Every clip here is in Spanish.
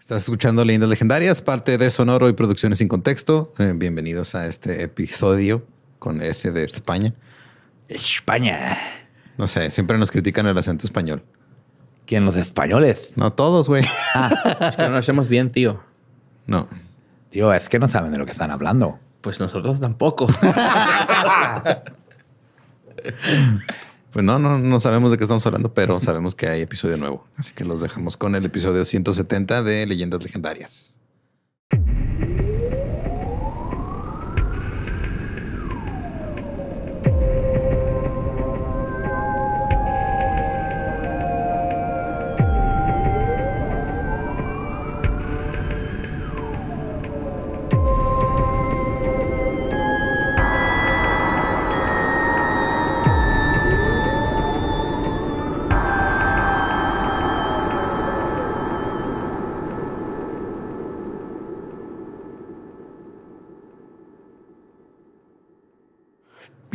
Estás escuchando Leyendas Legendarias, parte de Sonoro y Producciones sin Contexto. Eh, bienvenidos a este episodio con S de España. España. No sé, siempre nos critican el acento español. ¿Quién? Los españoles. No todos, güey. Ah, es que no lo hacemos bien, tío. No. Tío, es que no saben de lo que están hablando. Pues nosotros tampoco. Pues no, no, no sabemos de qué estamos hablando, pero sabemos que hay episodio nuevo. Así que los dejamos con el episodio 170 de Leyendas Legendarias.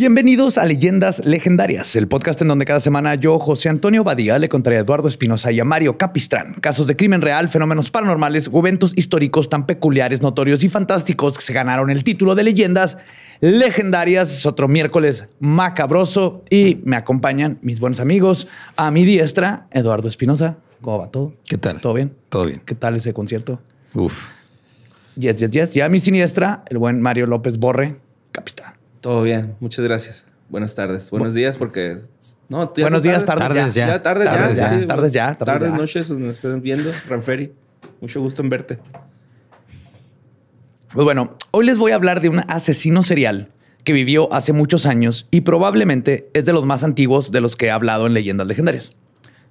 Bienvenidos a Leyendas Legendarias, el podcast en donde cada semana yo, José Antonio Badía, le contaré a Eduardo Espinosa y a Mario Capistrán casos de crimen real, fenómenos paranormales eventos históricos tan peculiares, notorios y fantásticos que se ganaron el título de Leyendas Legendarias. Es otro miércoles macabroso y me acompañan mis buenos amigos. A mi diestra, Eduardo Espinosa. ¿Cómo va todo? ¿Qué tal? ¿Todo bien? Todo bien. ¿Qué tal ese concierto? Uf. Yes, yes, yes. Y a mi siniestra, el buen Mario López Borre Capistrán. Todo bien, muchas gracias. Buenas tardes, buenos días, porque. No, buenos días, tarde, tardes, tardes, ya. Tardes, ya. tardes, ya tardes, noches, donde nos estén viendo. Ranferi, mucho gusto en verte. Pues bueno, hoy les voy a hablar de un asesino serial que vivió hace muchos años y probablemente es de los más antiguos de los que he hablado en leyendas legendarias.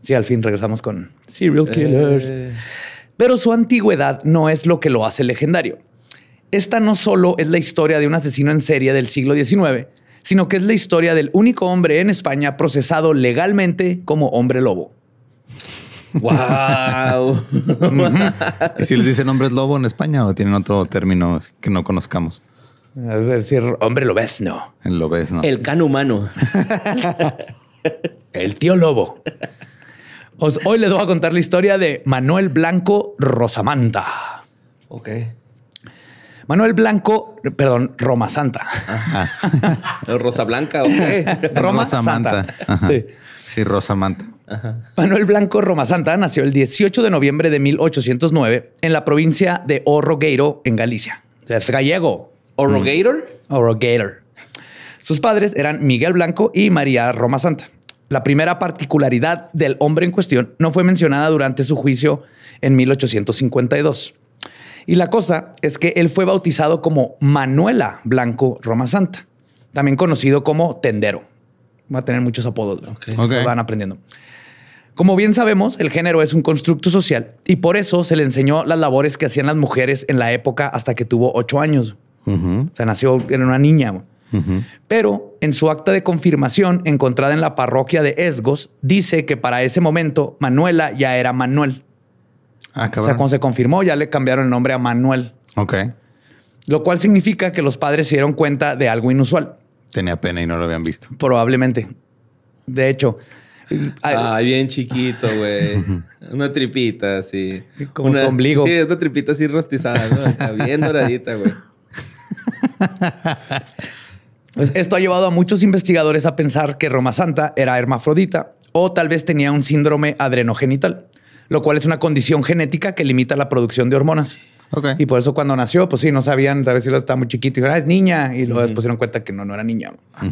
Sí, al fin regresamos con Serial eh. Killers. Pero su antigüedad no es lo que lo hace legendario esta no solo es la historia de un asesino en serie del siglo XIX, sino que es la historia del único hombre en España procesado legalmente como hombre lobo. ¡Wow! ¿Y si les dicen hombres lobo en España o tienen otro término que no conozcamos? Es decir, hombre lobezno. El lobezno. El can humano. El tío lobo. hoy les voy a contar la historia de Manuel Blanco Rosamanta. Ok. Manuel Blanco, perdón, Roma Santa. Rosa Blanca, ok. Roma Rosa Santa. Manta. Sí. sí, Rosa Manta. Manuel Blanco Roma Santa nació el 18 de noviembre de 1809 en la provincia de Orrogueiro, en Galicia. es gallego. Mm. ¿Orrogueiro? Sus padres eran Miguel Blanco y María Roma Santa. La primera particularidad del hombre en cuestión no fue mencionada durante su juicio en 1852. Y la cosa es que él fue bautizado como Manuela Blanco Roma Santa, también conocido como Tendero. Va a tener muchos apodos, van aprendiendo. Como bien sabemos, el género es un constructo social y por eso se le enseñó las labores que hacían las mujeres en la época hasta que tuvo ocho años. Se O sea, nació, en una niña. Pero en su acta de confirmación encontrada en la parroquia de Esgos, dice que para ese momento Manuela ya era Manuel. Ah, o sea, cuando se confirmó, ya le cambiaron el nombre a Manuel. Ok. Lo cual significa que los padres se dieron cuenta de algo inusual. Tenía pena y no lo habían visto. Probablemente. De hecho. ah, bien chiquito, güey. Una tripita así. Un ombligo. Sí, una tripita así rostizada, ¿no? Está bien doradita, güey. Pues esto ha llevado a muchos investigadores a pensar que Roma Santa era hermafrodita o tal vez tenía un síndrome adrenogenital lo cual es una condición genética que limita la producción de hormonas. Y por eso cuando nació, pues sí, no sabían, A vez si estaba muy chiquito y dijeron, ah, es niña. Y luego se dieron cuenta que no, no era niña. Ah,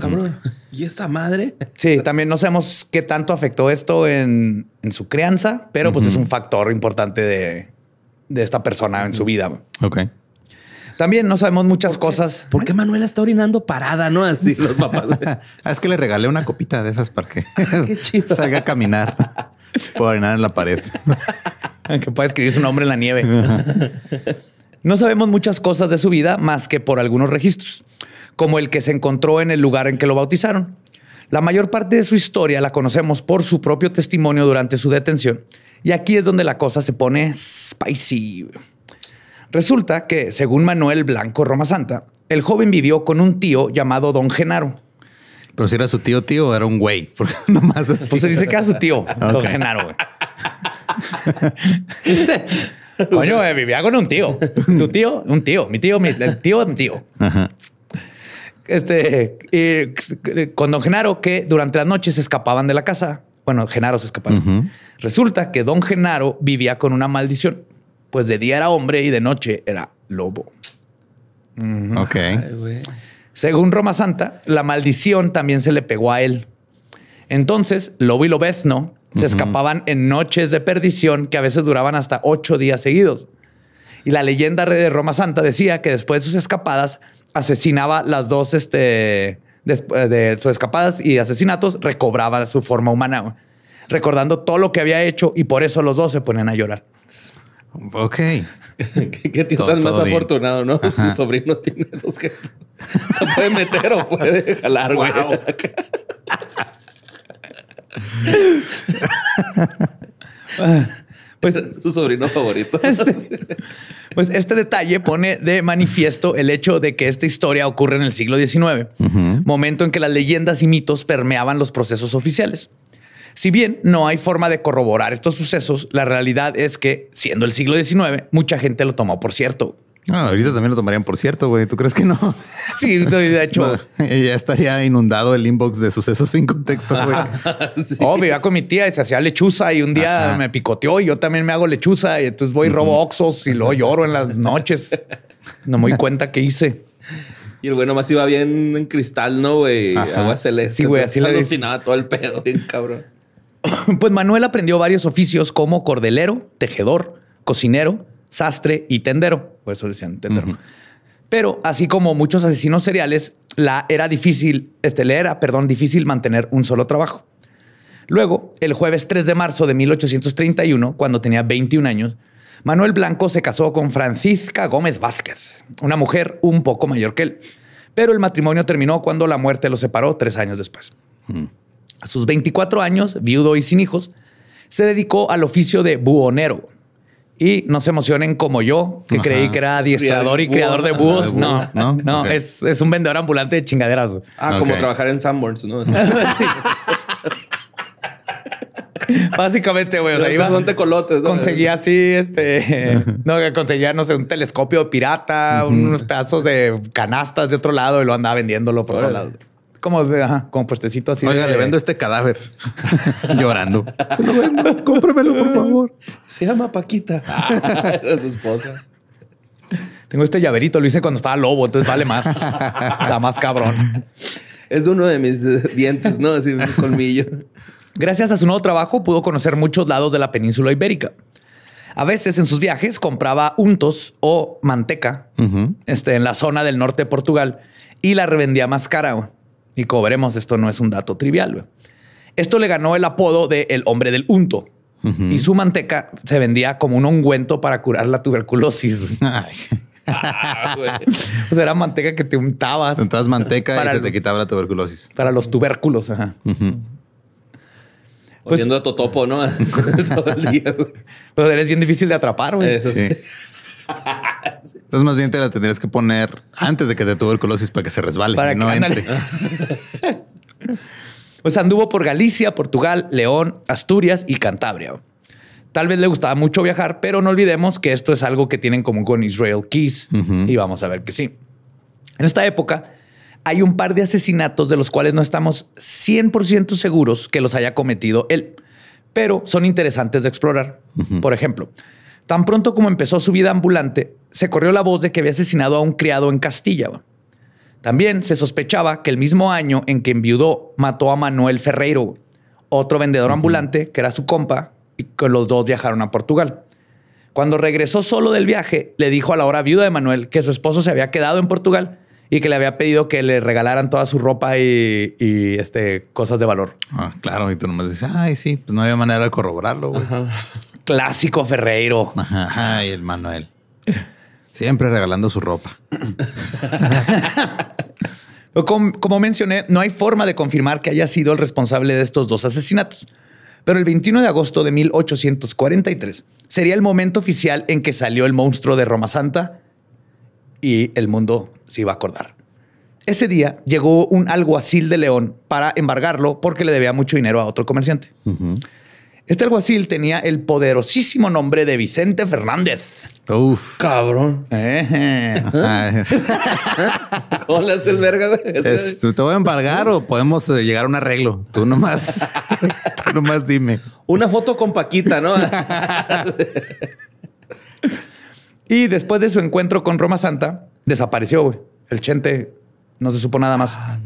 ¿Y esta madre? Sí, también no sabemos qué tanto afectó esto en, su crianza, pero pues es un factor importante de, esta persona en su vida. Ok. También no sabemos muchas cosas. ¿Por qué Manuela está orinando parada, no? Así los papás. es que le regalé una copita de esas para que salga a caminar. Puedo en la pared. que pueda escribir su nombre en la nieve. No sabemos muchas cosas de su vida más que por algunos registros, como el que se encontró en el lugar en que lo bautizaron. La mayor parte de su historia la conocemos por su propio testimonio durante su detención. Y aquí es donde la cosa se pone spicy. Resulta que, según Manuel Blanco Roma Santa, el joven vivió con un tío llamado Don Genaro. Pero si era su tío, tío, era un güey. Porque nomás Pues se dice que era su tío, don Genaro, Coño, vivía con un tío. Tu tío, un tío. Mi tío, mi, el tío, un tío. Este, y, con don Genaro, que durante las noches se escapaban de la casa. Bueno, Genaro se escapaba. Resulta que don Genaro vivía con una maldición. Pues de día era hombre y de noche era lobo. Ok. Según Roma Santa, la maldición también se le pegó a él. Entonces, Lobo y Lobezno se escapaban en noches de perdición que a veces duraban hasta ocho días seguidos. Y la leyenda de Roma Santa decía que después de sus escapadas asesinaba las dos, este, de, de sus escapadas y asesinatos, recobraba su forma humana, recordando todo lo que había hecho y por eso los dos se ponen a llorar. Ok. ¿Qué, tío más afortunado, no? Su sobrino tiene dos que Se puede meter o puede jalar, güey. pues su sobrino favorito. Este, pues este detalle pone de manifiesto el hecho de que esta historia ocurre en el siglo XIX, momento en que las leyendas y mitos permeaban los procesos oficiales. Si bien no hay forma de corroborar estos sucesos, la realidad es que, siendo el siglo XIX, mucha gente lo tomó por cierto. ahorita también lo tomarían por cierto, güey. ¿Tú crees que no? Sí, de hecho. ya estaría inundado el inbox de sucesos sin contexto, güey. Obvio, Oh, vivía con mi tía y se hacía lechuza y un día me picoteó y yo también me hago lechuza y entonces voy y robo oxos y luego lloro en las noches. No me doy cuenta qué hice. Y el güey nomás iba bien en cristal, ¿no, güey? Agua celeste. Sí, güey, así le alucinaba todo el pedo, bien cabrón. Pues Manuel aprendió varios oficios como cordelero, tejedor, cocinero, sastre y tendero. Por eso le decían tendero. Pero así como muchos asesinos seriales, la era difícil, este, le era, perdón, difícil mantener un solo trabajo. Luego, el jueves 3 de marzo de 1831, cuando tenía 21 años, Manuel Blanco se casó con Francisca Gómez Vázquez, una mujer un poco mayor que él. Pero el matrimonio terminó cuando la muerte los separó tres años después. A sus 24 años, viudo y sin hijos, se dedicó al oficio de buhonero. Y no se emocionen como yo, que creí que era adiestrador y creador de ah, búhos. No, no, no es, un vendedor ambulante de chingaderas. Ah, como trabajar en Sanborns, ¿no? Básicamente, güey. O sea, iba. Conseguía así, este. no, conseguía, no sé, un telescopio pirata, unos pedazos de canastas de otro lado y lo andaba vendiéndolo por todos lado como, ajá, como puestecito así. Oiga, le vendo este cadáver llorando. Se lo vendo, cómpremelo, por favor. Se llama Paquita. Ah, era su esposa. Tengo este llaverito, lo hice cuando estaba lobo, entonces vale más. Está más cabrón. Es uno de mis dientes, ¿no? Así un colmillo. Gracias a su nuevo trabajo pudo conocer muchos lados de la península ibérica. A veces en sus viajes compraba untos o manteca este, en la zona del norte de Portugal y la revendía más cara. Y cobremos, esto no es un dato trivial. Esto le ganó el apodo de el hombre del unto. Y su manteca se vendía como un ungüento para curar la tuberculosis. Ah, o sea, era manteca que te untabas. Te untabas manteca y se te quitaba la tuberculosis. Para los tubérculos, ajá. Pues- a Totopo, ¿no? Todo Pero eres bien difícil de atrapar, güey. Entonces, más bien te la tendrías que poner antes de que te tuberculosis para que se resbale. Para y no entre. pues anduvo por Galicia, Portugal, León, Asturias y Cantabria. Tal vez le gustaba mucho viajar, pero no olvidemos que esto es algo que tienen en común con Israel Keys. Y vamos a ver que sí. En esta época hay un par de asesinatos de los cuales no estamos 100% seguros que los haya cometido él, pero son interesantes de explorar. Por ejemplo, Tan pronto como empezó su vida ambulante, se corrió la voz de que había asesinado a un criado en Castilla. También se sospechaba que el mismo año en que enviudó, mató a Manuel Ferreiro, otro vendedor ambulante que era su compa, y que los dos viajaron a Portugal. Cuando regresó solo del viaje, le dijo a la hora viuda de Manuel que su esposo se había quedado en Portugal y que le había pedido que le regalaran toda su ropa y, este, cosas de valor. Ah, claro, y tú nomás dices, ay, sí, pues no había manera de corroborarlo, güey. Clásico Ferreiro. ay, el Manuel. Siempre regalando su ropa. como, mencioné, no hay forma de confirmar que haya sido el responsable de estos dos asesinatos. Pero el 21 de agosto de 1843 sería el momento oficial en que salió el monstruo de Roma Santa y el mundo se iba a acordar. Ese día llegó un alguacil de León para embargarlo porque le debía mucho dinero a otro comerciante. Este alguacil tenía el poderosísimo nombre de Vicente Fernández. Uf. Cabrón. ¿Cómo le hace el verga, ¿Tú te voy a embargar o podemos eh, llegar a un arreglo? Tú nomás, tú nomás dime. Una foto con Paquita, ¿no? y después de su encuentro con Roma Santa, desapareció, güey. El Chente no se supo nada más. Ah,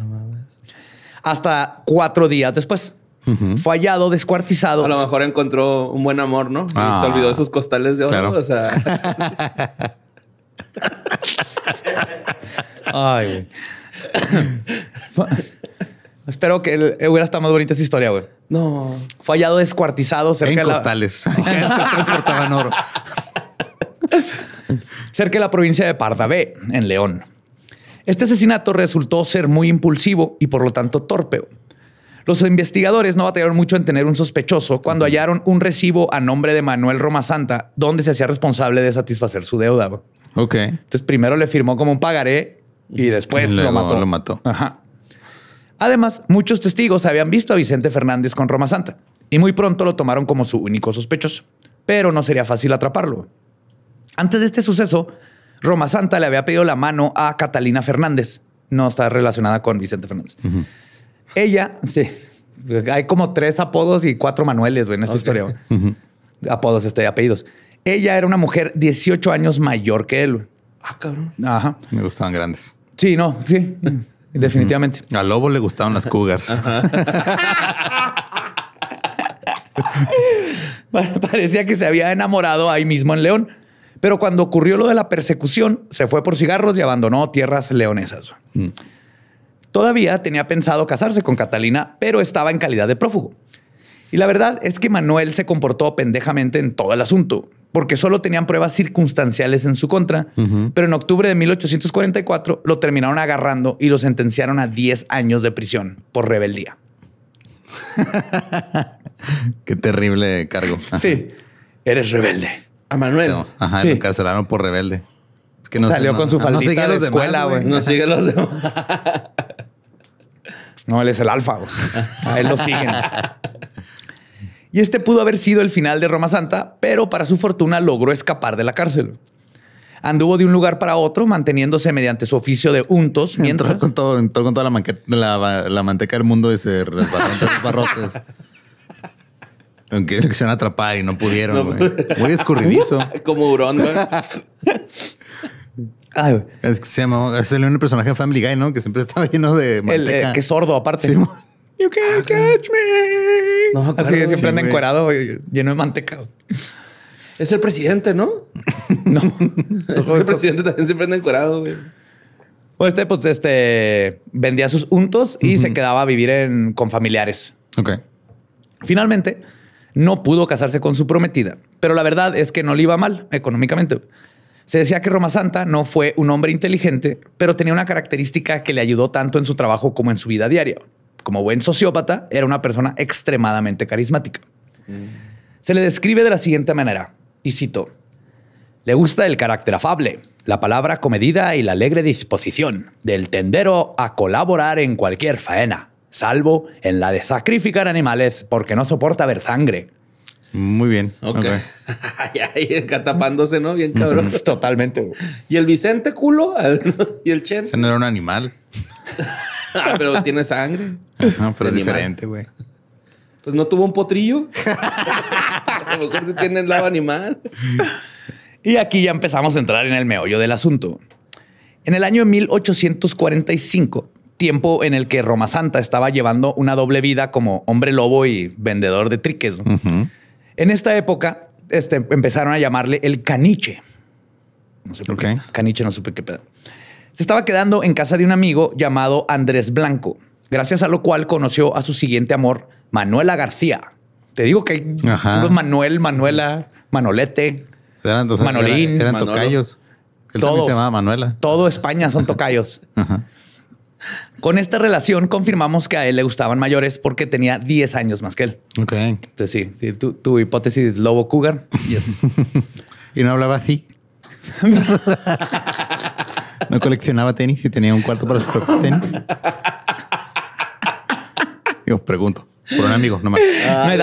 Hasta cuatro días después fallado, descuartizado. A lo mejor encontró un buen amor, ¿no? se olvidó de sus costales de oro. O sea. Espero que eh, hubiera estado más bonita esa historia, güey. No. Fallado descuartizado cerca en de costales. La... cerca de la provincia de Pardabé, en León. Este asesinato resultó ser muy impulsivo y por lo tanto torpeo. Los investigadores no batallaron mucho en tener un sospechoso cuando hallaron un recibo a nombre de Manuel Roma Santa, donde se hacía responsable de satisfacer su deuda. Ok. Entonces primero le firmó como un pagaré y después lo mató. Además, muchos testigos habían visto a Vicente Fernández con Roma Santa y muy pronto lo tomaron como su único sospechoso, pero no sería fácil atraparlo. Antes de este suceso, Roma Santa le había pedido la mano a Catalina Fernández. No está relacionada con Vicente Fernández. Ella, sí. Hay como tres apodos y cuatro manueles en esta historia. Apodos, este, apellidos. Ella era una mujer 18 años mayor que él. Ah, cabrón. Ajá. Me gustaban grandes. Sí, no, sí. Definitivamente. Al lobo le gustaban las cougars. Parecía que se había enamorado ahí mismo en León. Pero cuando ocurrió lo de la persecución, se fue por cigarros y abandonó tierras leonesas. Todavía tenía pensado casarse con Catalina, pero estaba en calidad de prófugo. Y la verdad es que Manuel se comportó pendejamente en todo el asunto, porque solo tenían pruebas circunstanciales en su contra, pero en octubre de 1844 lo terminaron agarrando y lo sentenciaron a 10 años de prisión por rebeldía. Qué terrible cargo. Sí, eres rebelde. A Manuel. ajá, lo encarcelaron por rebelde. no Salió con su de güey. No los demás. Pues no, él es el alfa. él lo siguen. Y este pudo haber sido el final de Roma Santa, pero para su fortuna logró escapar de la cárcel. Anduvo de un lugar para otro, manteniéndose mediante su oficio de untos. Mientras... Entró, con, todo, con toda la, manteca del mundo y se resbaló entre sus barrotes. se han atrapado y no pudieron. Muy escurridizo. Como hurón. Es que se llama, es el único personaje de Family Guy, ¿no? Que siempre estaba eh, lleno de manteca. El, que sordo, aparte. Sí. You can't catch me. No, siempre anda encuerado, lleno de manteca. Es el presidente, ¿no? no. el presidente también siempre anda encuerado, güey. O pues este, pues, este vendía sus untos y se quedaba a vivir con familiares. Ok. Finalmente, no pudo casarse con su prometida, pero la verdad es que no le iba mal económicamente. Se decía que Roma Santa no fue un hombre inteligente, pero tenía una característica que le ayudó tanto en su trabajo como en su vida diaria. Como buen sociópata, era una persona extremadamente carismática. Se le describe de la siguiente manera, y cito, le gusta el carácter afable, la palabra comedida y la alegre disposición del tendero a colaborar en cualquier faena, salvo en la de sacrificar animales porque no soporta ver sangre muy bien. Ok. okay. ¿no? Bien cabrón. Totalmente. ¿Y el Vicente culo? ¿Y el Chen? no era un animal. Ah, pero tiene sangre. pero es diferente, güey. Pues no tuvo un potrillo. A lo mejor tiene el lado animal. Y aquí ya empezamos a entrar en el meollo del asunto. En el año 1845, tiempo en el que Roma Santa estaba llevando una doble vida como hombre lobo y vendedor de triques. ¿no? En esta época este, empezaron a llamarle el caniche. No sé por qué. Caniche, no supe qué pedo. Se estaba quedando en casa de un amigo llamado Andrés Blanco, gracias a lo cual conoció a su siguiente amor, Manuela García. Te digo que hay Manuel, Manuela, Manolete, eran, Manolín, eran, tocayos. ¿El se llamaba Manuela. Todo España son tocayos. Con esta relación confirmamos que a él le gustaban mayores porque tenía 10 años más que él. Ok. Entonces sí, tu, hipótesis hipótesis lobo cougar. Yes. y no hablaba así. no coleccionaba tenis y tenía un cuarto para su de tenis. Yo pregunto. Por un amigo, nomás. no hay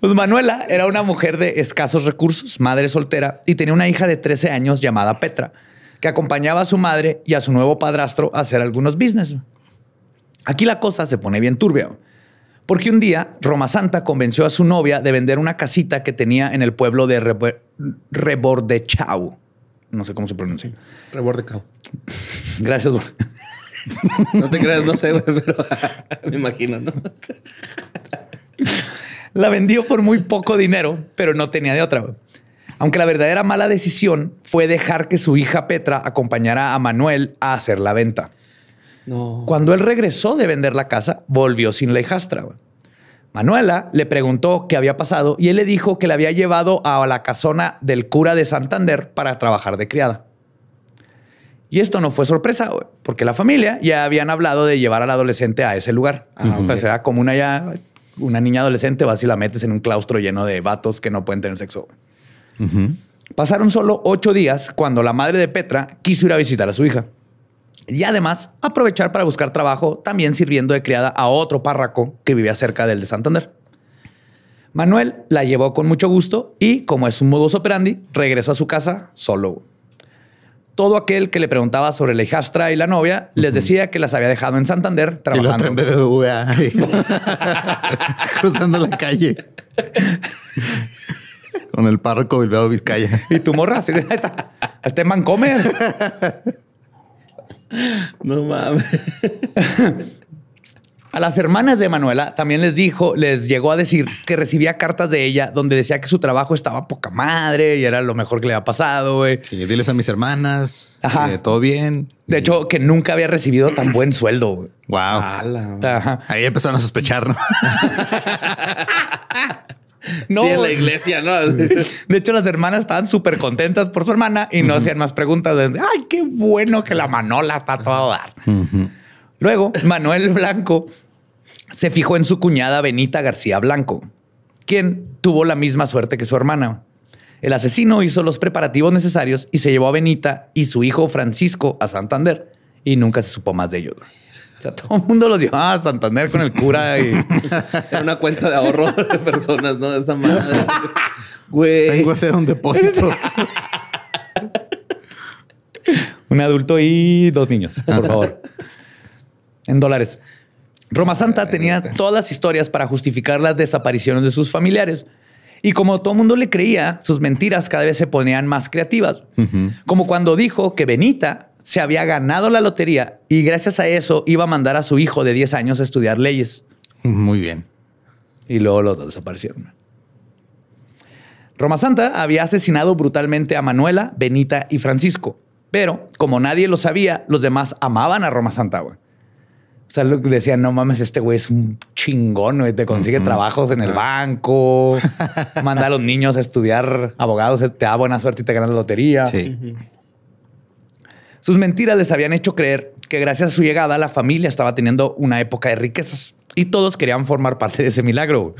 Pues Manuela era una mujer de escasos recursos, madre soltera, y tenía una hija de 13 años llamada Petra, que acompañaba a su madre y a su nuevo padrastro a hacer algunos business. Aquí la cosa se pone bien turbia, porque un día Roma Santa convenció a su novia de vender una casita que tenía en el pueblo de Rebordechau. No sé cómo se pronuncia. Rebordechau. Gracias. no te creas, no sé, pero me imagino, ¿no? La vendió por muy poco dinero, pero no tenía de otra. Aunque la verdadera mala decisión fue dejar que su hija Petra acompañara a Manuel a hacer la venta. No. Cuando él regresó de vender la casa, volvió sin la hijastra. Manuela le preguntó qué había pasado y él le dijo que la había llevado a la casona del cura de Santander para trabajar de criada. Y esto no fue sorpresa, porque la familia ya habían hablado de llevar al adolescente a ese lugar. Pero pues, como una niña adolescente vas y la metes en un claustro lleno de vatos que no pueden tener sexo. Pasaron solo ocho días cuando la madre de Petra quiso ir a visitar a su hija. Y además aprovechar para buscar trabajo, también sirviendo de criada a otro párraco que vivía cerca del de Santander. Manuel la llevó con mucho gusto y, como es un modoso operandi, regresó a su casa solo. Todo aquel que le preguntaba sobre la hijastra y la novia les decía que las había dejado en Santander trabajando. en cruzando la calle. Con el párroco Bilbao Vizcaya. Y tu morra, así Este man come. No mames. A las hermanas de Manuela también les dijo, les llegó a decir que recibía cartas de ella donde decía que su trabajo estaba poca madre y era lo mejor que le había pasado, güey. Sí, diles a mis hermanas, que eh, todo bien. De hecho, que nunca había recibido tan buen sueldo. Wow. Ahí empezaron a sospechar, ¿no? No. Sí, en la iglesia, ¿no? De hecho, las hermanas estaban súper contentas por su hermana y no hacían más preguntas. De, Ay, qué bueno que la Manola está toda dar. Luego, Manuel Blanco se fijó en su cuñada Benita García Blanco, quien tuvo la misma suerte que su hermana. El asesino hizo los preparativos necesarios y se llevó a Benita y su hijo Francisco a Santander y nunca se supo más de ellos. O sea, todo el mundo los llevaba a Santander con el cura y. una cuenta de ahorro de personas, ¿no? Esa madre. Tengo que hacer un depósito. un adulto y dos niños, ah, por favor. en dólares. Roma Santa tenía todas las historias para justificar las desapariciones de sus familiares. Y como todo el mundo le creía, sus mentiras cada vez se ponían más creativas. Como cuando dijo que Benita se había ganado la lotería y gracias a eso iba a mandar a su hijo de 10 años a estudiar leyes. Muy bien. Y luego los dos desaparecieron. Roma Santa había asesinado brutalmente a Manuela, Benita y Francisco. Pero como nadie lo sabía, los demás amaban a Roma Santa. Güey. O sea, lo que decían, no mames, este güey es un chingón, güey. Te consigue trabajos en el ah. banco, manda a los niños a estudiar abogados, te da buena suerte y te ganas la lotería. Sí. Sus mentiras les habían hecho creer que gracias a su llegada la familia estaba teniendo una época de riquezas y todos querían formar parte de ese milagro.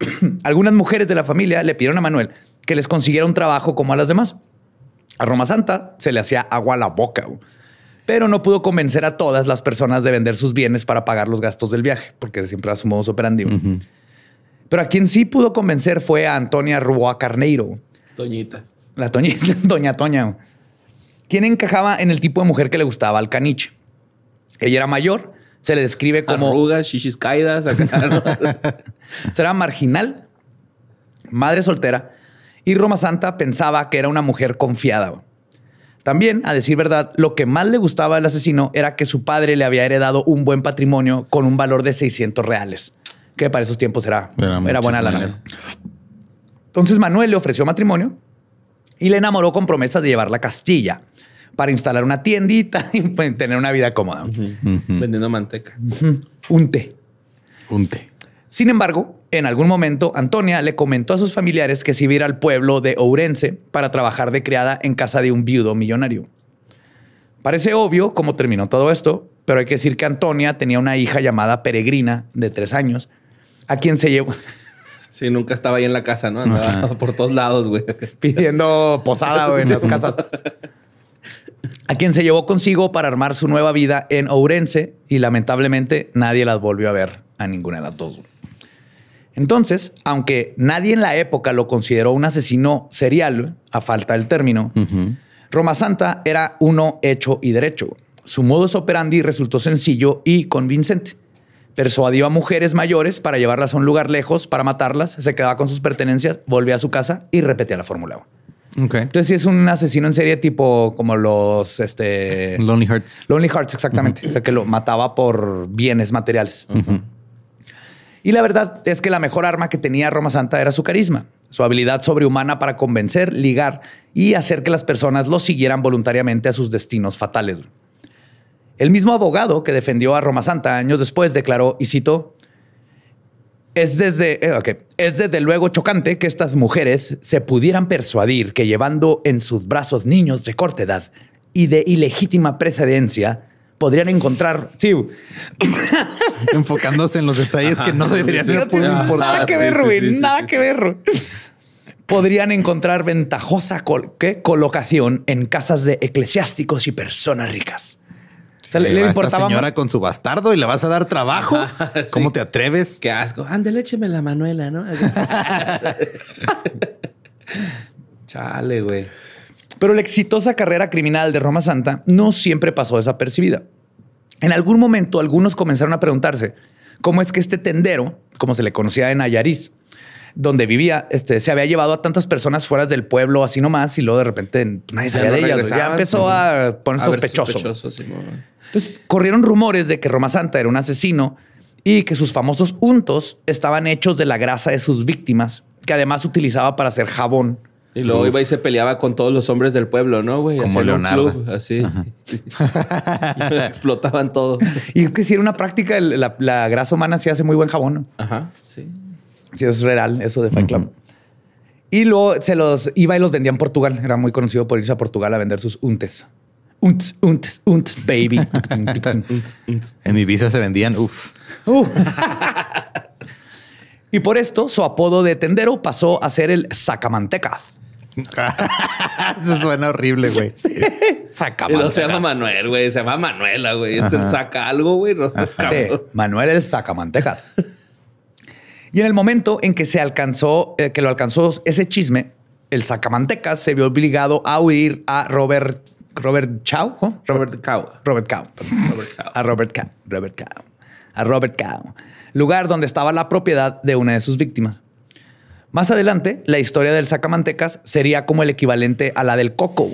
Algunas mujeres de la familia le pidieron a Manuel que les consiguiera un trabajo como a las demás. A Roma Santa se le hacía agua a la boca, pero no pudo convencer a todas las personas de vender sus bienes para pagar los gastos del viaje, porque siempre era su modo superandivo. Pero a quien sí pudo convencer fue a Antonia Ruboa Carneiro. Toñita. La Toñita, Doña Toña. ¿Quién encajaba en el tipo de mujer que le gustaba al caniche. Ella era mayor, se le describe como... Arrugas, shishis caídas. Será marginal, madre soltera, y Roma Santa pensaba que era una mujer confiada. También, a decir verdad, lo que más le gustaba al asesino era que su padre le había heredado un buen patrimonio con un valor de 600 reales, que para esos tiempos era, buena la buena Entonces Manuel le ofreció matrimonio y le enamoró con promesas de llevarla a Castilla para instalar una tiendita y pues, tener una vida cómoda. Vendiendo manteca. Un té. Un té. Sin embargo, en algún momento, Antonia le comentó a sus familiares que se iba a ir al pueblo de Ourense para trabajar de criada en casa de un viudo millonario. Parece obvio cómo terminó todo esto, pero hay que decir que Antonia tenía una hija llamada Peregrina, de tres años, a quien se llevó... Sí, nunca estaba ahí en la casa, ¿no? Andaba por todos lados, güey. Pidiendo posada, güey, en las casas. A quien se llevó consigo para armar su nueva vida en Ourense y lamentablemente nadie las volvió a ver a ninguna de las dos. Entonces, aunque nadie en la época lo consideró un asesino serial, a falta del término, Roma Santa era uno hecho y derecho. Su modus operandi resultó sencillo y convincente. Persuadió a mujeres mayores para llevarlas a un lugar lejos para matarlas. Se quedaba con sus pertenencias, volvía a su casa y repetía la fórmula. Okay. Entonces, sí es un asesino en serie tipo como los este, Lonely Hearts. Lonely Hearts, exactamente. O sea, que lo mataba por bienes materiales. Y la verdad es que la mejor arma que tenía Roma Santa era su carisma, su habilidad sobrehumana para convencer, ligar y hacer que las personas lo siguieran voluntariamente a sus destinos fatales. El mismo abogado que defendió a Roma Santa años después declaró, y citó, es desde, eh, es desde luego chocante que estas mujeres se pudieran persuadir que llevando en sus brazos niños de corta edad y de ilegítima precedencia, podrían encontrar. Enfocándose en los detalles que no deberían Nada que ver, Rubén. nada que ver. Podrían encontrar ventajosa colocación en casas de eclesiásticos y personas ricas le, Esta señora con su bastardo y le vas a dar trabajo. Ah, ¿Cómo te atreves? Qué asco. Ándale, écheme la Manuela, ¿no? Chale, güey. Pero la exitosa carrera criminal de Roma Santa no siempre pasó desapercibida. En algún momento, algunos comenzaron a preguntarse cómo es que este tendero, como se le conocía en Ayariz, donde vivía, este, se había llevado a tantas personas fuera del pueblo así nomás y luego de repente nadie sabía de ella. Ya empezó a poner sospechoso. sospechoso sí, entonces, corrieron rumores de que Roma Santa era un asesino y que sus famosos untos estaban hechos de la grasa de sus víctimas, que además utilizaba para hacer jabón. Y luego iba y se peleaba con todos los hombres del pueblo, ¿no, güey? Como Leonardo. así. explotaban todo. Y es que si era una práctica, la, grasa humana sí hace muy buen jabón. Ajá, sí. Sí, es real eso de Fight Club. Y luego se los iba y los vendía en Portugal. Era muy conocido por irse a Portugal a vender sus untes. Unts, unts, unts, baby. en mi visa se vendían, uf. Uh. y por esto, su apodo de tendero pasó a ser el sacamantecas. Eso suena horrible, güey. se llama Manuel, güey. Se llama Manuela, güey. Es el saca algo, güey. Manuel el sacamantecas. Y en el momento en que se alcanzó, eh, que lo alcanzó ese chisme, el sacamantecas se vio obligado a huir a Robert Robert Chow, Robert Cow. Robert Cow. A Robert Cow. Robert Cao A Robert Cao Lugar donde estaba la propiedad de una de sus víctimas. Más adelante, la historia del sacamantecas sería como el equivalente a la del coco.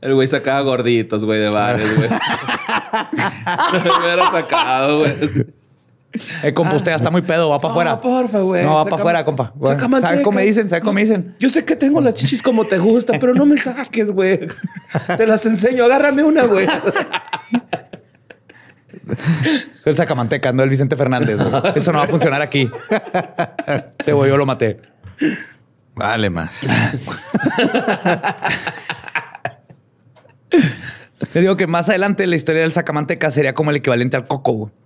El güey sacaba gorditos, güey, de bares, güey. Me hubiera sacado, güey. El eh, compa, ah. está muy pedo, va para afuera. Ah, no, va para afuera, compa. ¿Sabes cómo me dicen? cómo me dicen? Yo sé que tengo las chichis como te gusta, pero no me saques, güey. Te las enseño. Agárrame una, güey. Soy el sacamanteca, no el Vicente Fernández. Eso no va a funcionar aquí. Se güey, yo lo maté. Vale más. te digo que más adelante la historia del sacamanteca sería como el equivalente al coco, güey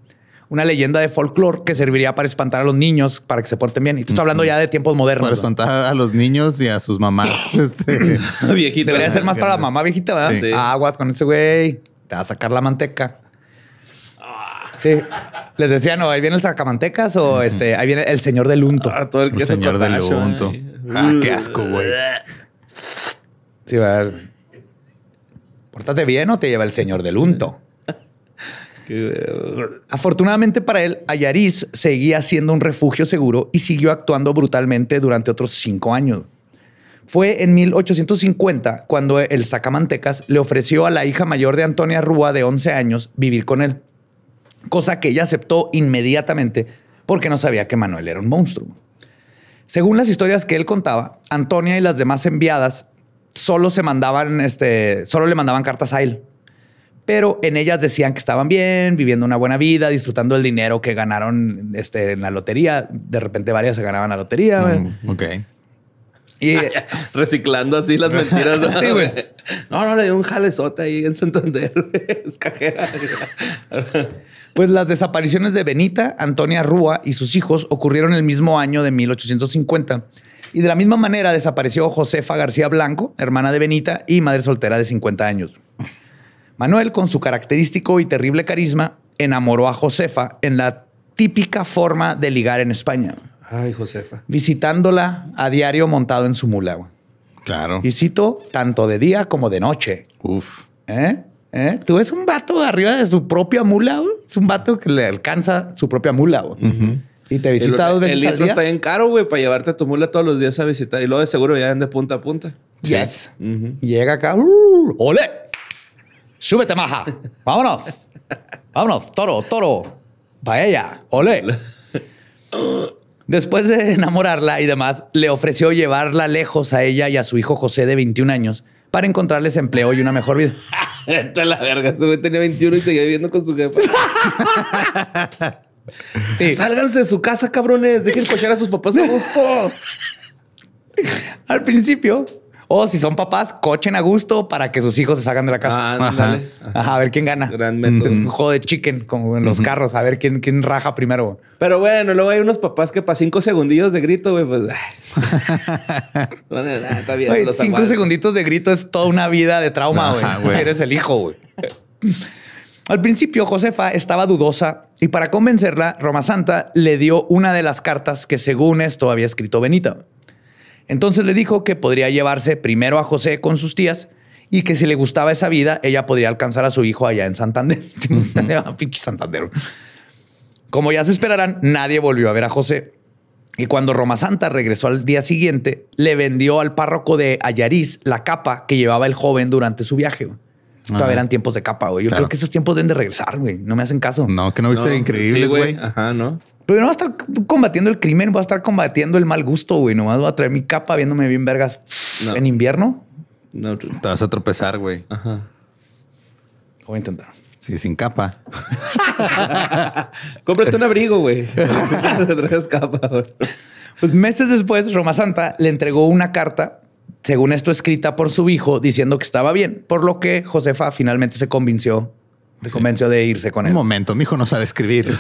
una leyenda de folclore que serviría para espantar a los niños para que se porten bien. Y te estoy hablando ya de tiempos modernos. Para espantar a los niños y a sus mamás. este... viejita. Debería ser más para la mamá viejita, ¿verdad? Sí. Ah, aguas con ese güey. Te va a sacar la manteca. Ah. Sí. Les decía, no, ahí viene el sacamantecas o este, ahí viene el señor del unto. Ah, todo el, el señor del unto. Ah, qué asco, güey. Sí, va. Pórtate bien o te lleva el señor del unto. Eh, Afortunadamente para él, Ayariz seguía siendo un refugio seguro y siguió actuando brutalmente durante otros cinco años. Fue en 1850 cuando el sacamantecas le ofreció a la hija mayor de Antonia Rúa de 11 años vivir con él, cosa que ella aceptó inmediatamente porque no sabía que Manuel era un monstruo. Según las historias que él contaba, Antonia y las demás enviadas solo se mandaban, este, solo le mandaban cartas a él pero en ellas decían que estaban bien, viviendo una buena vida, disfrutando el dinero que ganaron este, en la lotería. De repente varias se ganaban la lotería. Mm, ok. Y reciclando así las mentiras. ¿no? No, no, le dio un sota ahí en Santander. es pues las desapariciones de Benita, Antonia Rúa y sus hijos ocurrieron el mismo año de 1850. Y de la misma manera desapareció Josefa García Blanco, hermana de Benita y madre soltera de 50 años. Manuel, con su característico y terrible carisma, enamoró a Josefa en la típica forma de ligar en España. Ay, Josefa. Visitándola a diario montado en su mula. Claro. Y tanto de día como de noche. Uf. ¿Eh? ¿Eh? Tú ves un vato arriba de su propia mula, es un vato que le alcanza su propia mula. Güey? Y te visita dos veces. El al está bien caro, güey, para llevarte tu mula todos los días a visitar. Y luego de seguro ya de punta a punta. Yes. Llega acá. ¡Ole! Súbete, maja. Vámonos. Vámonos, toro, toro. Vaya, ole. Después de enamorarla y demás, le ofreció llevarla lejos a ella y a su hijo José de 21 años para encontrarles empleo y una mejor vida. Esta la verga, tenía 21 y seguía viviendo con su jefa. Sálganse de su casa, cabrones. Dejen escuchar a sus papás a gusto. Al principio, o si son papás, cochen a gusto para que sus hijos se salgan de la casa. Ah, a ver quién gana. Gran método. Es un juego de chicken, como en los carros, a ver quién, quién raja primero. Pero bueno, luego hay unos papás que para cinco segundillos de grito, güey, pues. bueno, ah, está bien. cinco segunditos de grito es toda una vida de trauma, güey. Si eres el hijo, güey. Al principio, Josefa estaba dudosa y para convencerla, Roma Santa le dio una de las cartas que según esto había escrito Benita. Entonces le dijo que podría llevarse primero a José con sus tías y que si le gustaba esa vida, ella podría alcanzar a su hijo allá en Santander. Ah, pinche Santander. Como ya se esperarán, nadie volvió a ver a José. Y cuando Roma Santa regresó al día siguiente, le vendió al párroco de Ayariz la capa que llevaba el joven durante su viaje. Todavía eran tiempos de capa, güey. Yo creo que esos tiempos deben de regresar, güey. No me hacen caso. No, que no viste increíbles, güey. Ajá, no. Pero no va a estar combatiendo el crimen, va a estar combatiendo el mal gusto, güey. Nomás voy a traer mi capa viéndome bien vergas en invierno. No, te vas a tropezar, güey. Ajá. Voy a intentar. Sí, sin capa. Cómprate un abrigo, güey. te capa, güey. Pues meses después, Roma Santa le entregó una carta según esto escrita por su hijo, diciendo que estaba bien, por lo que Josefa finalmente se convenció, se convenció de irse con él. Un momento, mi hijo no sabe escribir.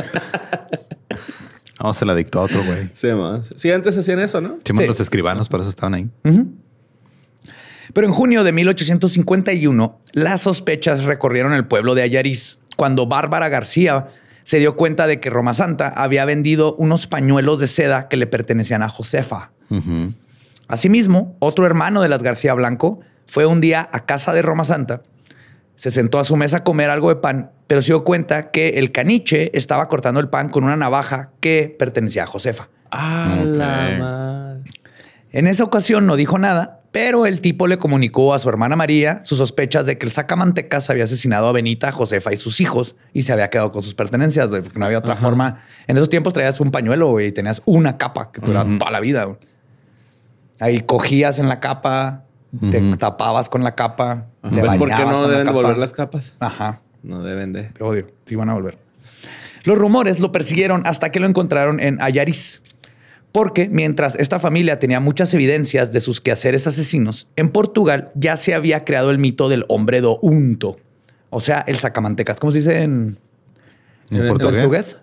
no, se la dictó a otro güey. Sí, antes hacían eso, ¿no? Sí, muchos los escribanos, por eso estaban ahí. Pero en junio de 1851, las sospechas recorrieron el pueblo de Ayariz cuando Bárbara García se dio cuenta de que Roma Santa había vendido unos pañuelos de seda que le pertenecían a Josefa. Asimismo, otro hermano de las García Blanco fue un día a casa de Roma Santa, se sentó a su mesa a comer algo de pan, pero se dio cuenta que el caniche estaba cortando el pan con una navaja que pertenecía a Josefa. Ah, la en esa ocasión no dijo nada, pero el tipo le comunicó a su hermana María sus sospechas de que el sacamantecas había asesinado a Benita, Josefa y sus hijos y se había quedado con sus pertenencias, porque no había otra forma. En esos tiempos traías un pañuelo y tenías una capa que duraba toda la vida. Ahí cogías en la capa, te tapabas con la capa. ¿Ves pues, por qué no deben volver las capas? Ajá. No deben de. Te odio. Sí, van a volver. Los rumores lo persiguieron hasta que lo encontraron en Ayariz. Porque mientras esta familia tenía muchas evidencias de sus quehaceres asesinos, en Portugal ya se había creado el mito del hombre do unto, o sea, el sacamantecas. ¿Cómo se dice en, portugués?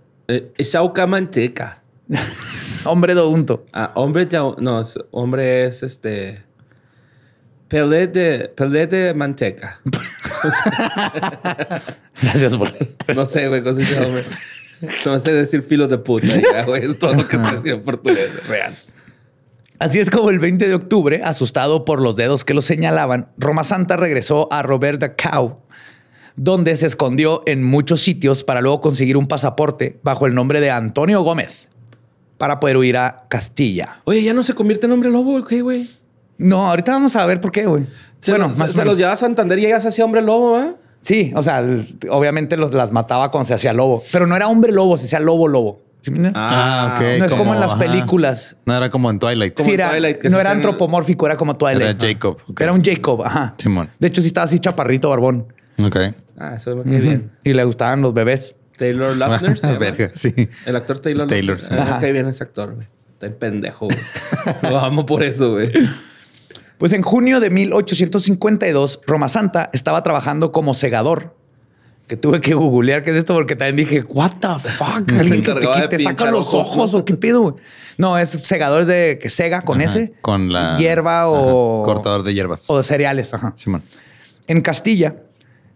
saucamanteca. hombre de unto. Ah, hombre no, hombre es este pelé de pelé de manteca. Gracias por. no sé, güey, cosa de hombre. No sé decir filo de puta, es todo lo que se decía en portugués, real. Así es como el 20 de octubre, asustado por los dedos que lo señalaban, Roma Santa regresó a Roberta cau donde se escondió en muchos sitios para luego conseguir un pasaporte bajo el nombre de Antonio Gómez para poder huir a Castilla. Oye, ya no se convierte en hombre lobo, ¿qué, güey? No, ahorita vamos a ver por qué, güey. Bueno, se, más los llevaba a Santander y se hacía hombre lobo, ¿eh? Sí, o sea, obviamente los, las mataba cuando se hacía lobo, pero no era hombre lobo, se hacía lobo lobo. Ah, ah, ok. No es como, en las películas. No era como en Twilight. sí, era, no era antropomórfico, era como Twilight. Era Jacob. Era un Jacob, ajá. Simón. De hecho, sí estaba así chaparrito, barbón. Ok. Ah, eso es muy bien. Y le gustaban los bebés. Taylor Lautner. ¿se Verga, sí. El actor Taylor. Taylor, Qué sí. bien ese actor, güey. Está el pendejo, güey. Lo amo por eso, güey. Pues en junio de 1852, Roma Santa estaba trabajando como segador. Que tuve que googlear qué es esto porque también dije, what the fuck, alguien que te, saca los ojos o qué pido. güey? No, es segador de que sega con ese. Con la hierba o cortador de hierbas o de cereales. Ajá. Simón. En Castilla,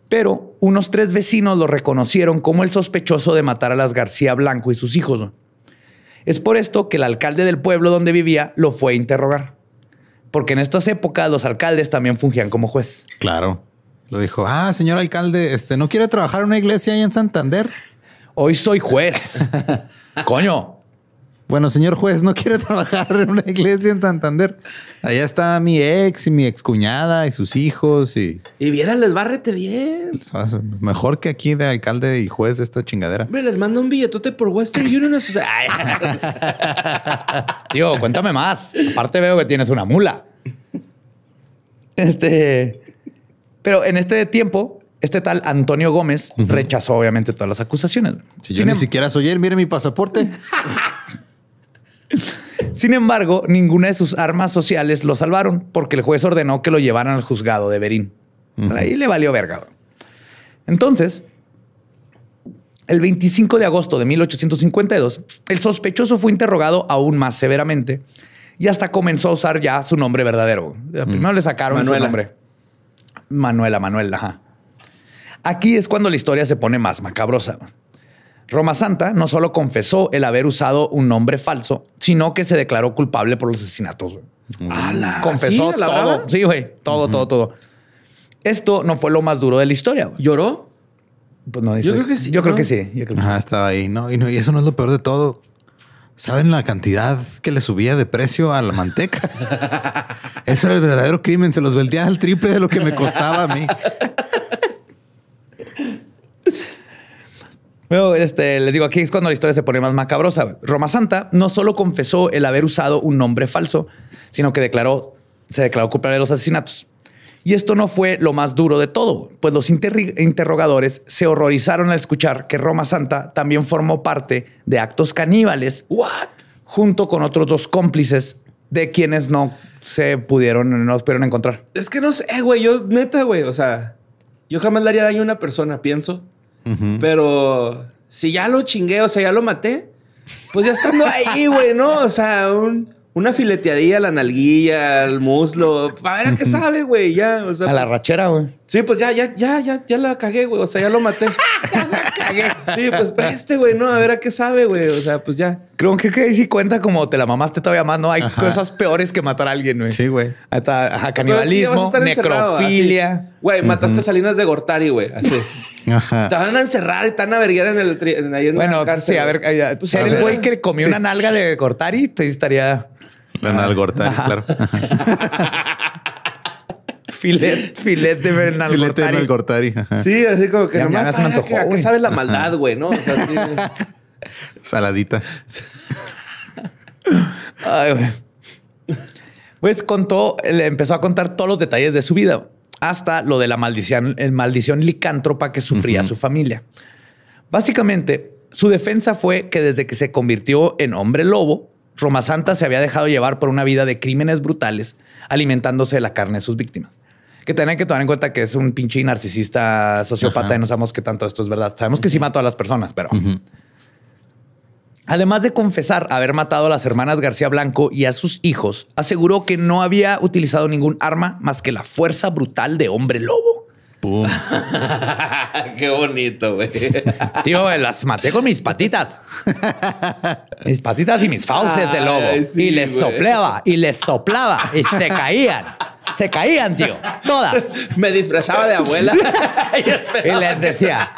pero unos tres vecinos lo reconocieron como el sospechoso de matar a las García Blanco y sus hijos. Es por esto que el alcalde del pueblo donde vivía lo fue a interrogar. Porque en estas épocas los alcaldes también fungían como juez. Claro. Lo dijo, ah, señor alcalde, este, ¿no quiere trabajar en una iglesia ahí en Santander? Hoy soy juez. Coño, bueno, señor juez, no quiere trabajar en una iglesia en Santander. Allá está mi ex y mi excuñada y sus hijos y... Y vieran, les bárrete bien. Mejor que aquí de alcalde y juez de esta chingadera. Hombre, les mando un billetote por Western Union a sus... Tío, cuéntame más. Aparte veo que tienes una mula. Este... Pero en este tiempo, este tal Antonio Gómez rechazó obviamente todas las acusaciones. Si yo ni em- siquiera soy él, mire mi pasaporte. Sin embargo, ninguna de sus armas sociales lo salvaron porque el juez ordenó que lo llevaran al juzgado de Berín. Ahí le valió verga. Entonces, el 25 de agosto de 1852, el sospechoso fue interrogado aún más severamente y hasta comenzó a usar ya su nombre verdadero. Primero le sacaron su nombre. Manuela, Manuela. Aquí es cuando la historia se pone más macabrosa. Roma Santa no solo confesó el haber usado un nombre falso, sino que se declaró culpable por los asesinatos. confesó todo. Sí, güey. Todo, todo, todo. Esto no fue lo más duro de la historia. ¿Lloró? Pues no dice. Yo creo que sí. Yo creo que sí. estaba ahí. no, y eso no es lo peor de todo. ¿Saben la cantidad que le subía de precio a la manteca? Eso era el verdadero crimen. Se los vendía al triple de lo que me costaba a mí. Este, les digo, aquí es cuando la historia se pone más macabrosa. Roma Santa no solo confesó el haber usado un nombre falso, sino que declaró, se declaró culpable de los asesinatos. Y esto no fue lo más duro de todo, pues los interrogadores se horrorizaron al escuchar que Roma Santa también formó parte de actos caníbales, ¿What? junto con otros dos cómplices de quienes no se pudieron, no los pudieron encontrar. Es que no sé, güey, yo neta, güey, o sea, yo jamás le haría daño a una persona, pienso. Pero si ya lo chingué, o sea, ya lo maté, pues ya estando ahí, güey, ¿no? O sea, un, una fileteadilla la nalguilla, el muslo. A ver a qué sabe, güey. Ya, a la pues rachera, güey. Sí, pues ya, ya, ya, ya, ya la cagué, güey. O sea, ya lo maté. Sí, pues preste, güey, no, a ver a qué sabe, güey. O sea, pues ya. Creo, que ahí sí cuenta como te la mamaste todavía más, ¿no? Hay cosas peores que matar a alguien, güey. Sí, güey. Hasta canibalismo, necrofilia. Güey, mataste a Salinas de Gortari, güey. Así. Te van a encerrar y te van a verguer en el... En, bueno, sí, a ver, eh, pues el güey que comió una nalga de cortar te estaría... La nalga Gortari, claro. filet, filet de Bernal Filet de Gortari. Sí, así como que no nomás se sabes la maldad, güey, ¿no? O sea, Saladita. Ay, güey. Pues contó, le empezó a contar todos los detalles de su vida hasta lo de la maldición, eh, maldición licántropa que sufría su familia. Básicamente, su defensa fue que desde que se convirtió en hombre lobo, Roma Santa se había dejado llevar por una vida de crímenes brutales, alimentándose de la carne de sus víctimas. Que tienen que tomar en cuenta que es un pinche narcisista sociópata y no sabemos qué tanto esto es verdad. Sabemos que sí mató a las personas, pero... Además de confesar haber matado a las hermanas García Blanco y a sus hijos, aseguró que no había utilizado ningún arma más que la fuerza brutal de hombre lobo. ¡Pum! ¡Qué bonito, güey! Tío, las maté con mis patitas. Mis patitas y mis fauces de lobo. y les soplaba, y les soplaba, y se caían. Se caían, tío. Todas. Me disfrazaba de abuela. y, les decía,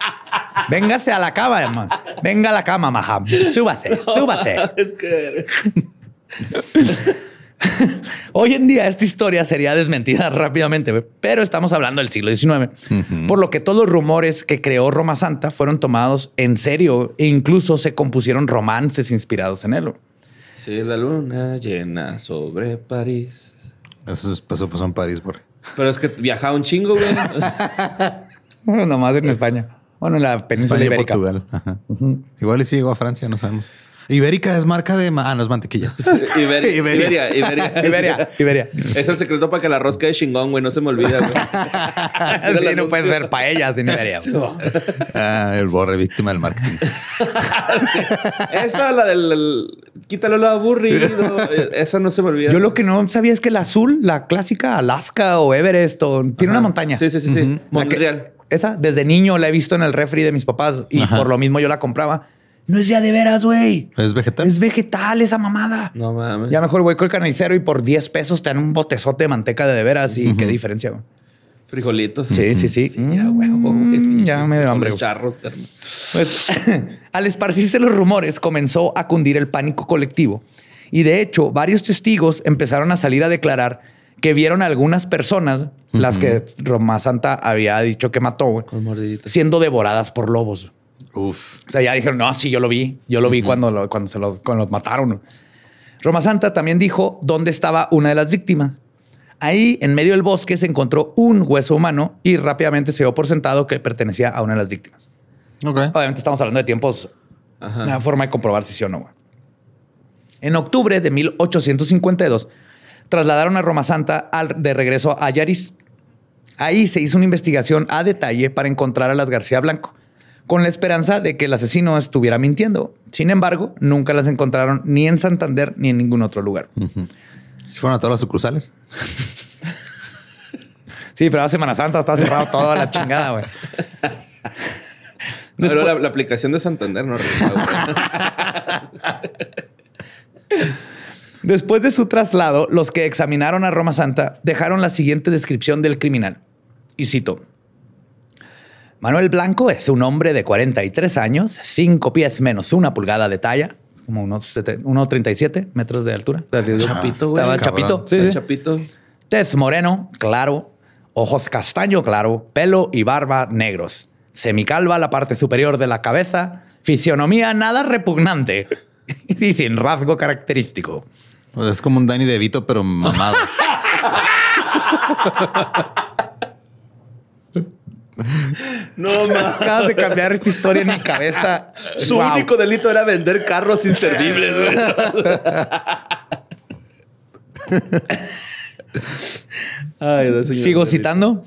véngase a la cama, hermano. Venga a la cama, maja. Súbase, súbase. es que... Hoy en día esta historia sería desmentida rápidamente, pero estamos hablando del siglo XIX, por lo que todos los rumores que creó Roma Santa fueron tomados en serio e incluso se compusieron romances inspirados en él. Si la luna llena sobre París. Eso pasó, pasó pues, en París, por. Pero es que viajaba un chingo, güey. bueno, nomás en España. Bueno, en la península ibérica. Portugal. Igual y si llegó a Francia, no sabemos. Ibérica es marca de... ah, no, es mantequilla. Iberia, Iberia, Iberia, Iberia. Iberia. Es el secreto para que la rosca de chingón, güey, no se me olvida. Güey. no puedes ver paellas en Iberia. ah, el borre víctima del marketing. Esa, la del... Quítalo lo aburrido. Esa no se me olvida. Yo lo que no sabía es que la azul, la clásica Alaska o Everest, o, tiene una montaña. Sí, sí, sí. sí. Esa, desde niño la he visto en el refri de mis papás y por lo mismo yo la compraba. No es ya de veras, güey. Es vegetal. Es vegetal esa mamada. No mames. Ya mejor, güey, con el carnicero y por 10 pesos te dan un botezote de manteca de de veras. Y qué diferencia, güey. Frijolitos. Sí, sí, sí. ya, mm, me dio hambre. Charros, pues, al esparcirse los rumores, comenzó a cundir el pánico colectivo. Y de hecho, varios testigos empezaron a salir a declarar que vieron a algunas personas, las que Roma Santa había dicho que mató, güey, siendo devoradas por lobos. Uf. O sea, ya dijeron, no, sí, yo lo vi. Yo lo vi cuando, cuando se los, mataron. Roma Santa también dijo dónde estaba una de las víctimas. Ahí, en medio del bosque, se encontró un hueso humano y rápidamente se dio por sentado que pertenecía a una de las víctimas. Obviamente estamos hablando de tiempos, una forma de comprobar si sí o no. En octubre de 1852, trasladaron a Roma Santa de regreso a Yaris. Ahí se hizo una investigación a detalle para encontrar a las García Blanco, con la esperanza de que el asesino estuviera mintiendo. Sin embargo, nunca las encontraron ni en Santander ni en ningún otro lugar. Si fueron a todas las sucursales? sí, pero la Semana Santa está cerrado toda la chingada, güey. la, aplicación de Santander no Después de su traslado, los que examinaron a Roma Santa dejaron la siguiente descripción del criminal. Y cito. Manuel Blanco es un hombre de 43 años, 5 pies menos una pulgada de talla, como unos 37 metros de altura. chapito, güey. Estaba chapito. Sí, chapito. Tez moreno, claro. Ojos castaño, claro. Pelo y barba negros. Semicalva la parte superior de la cabeza. Fisionomía nada repugnante. y sin rasgo característico. Pues es como un Danny DeVito, pero mamado. No más. Acabas de cambiar esta historia en mi cabeza. Su único delito era vender carros inservibles, Sigo citando.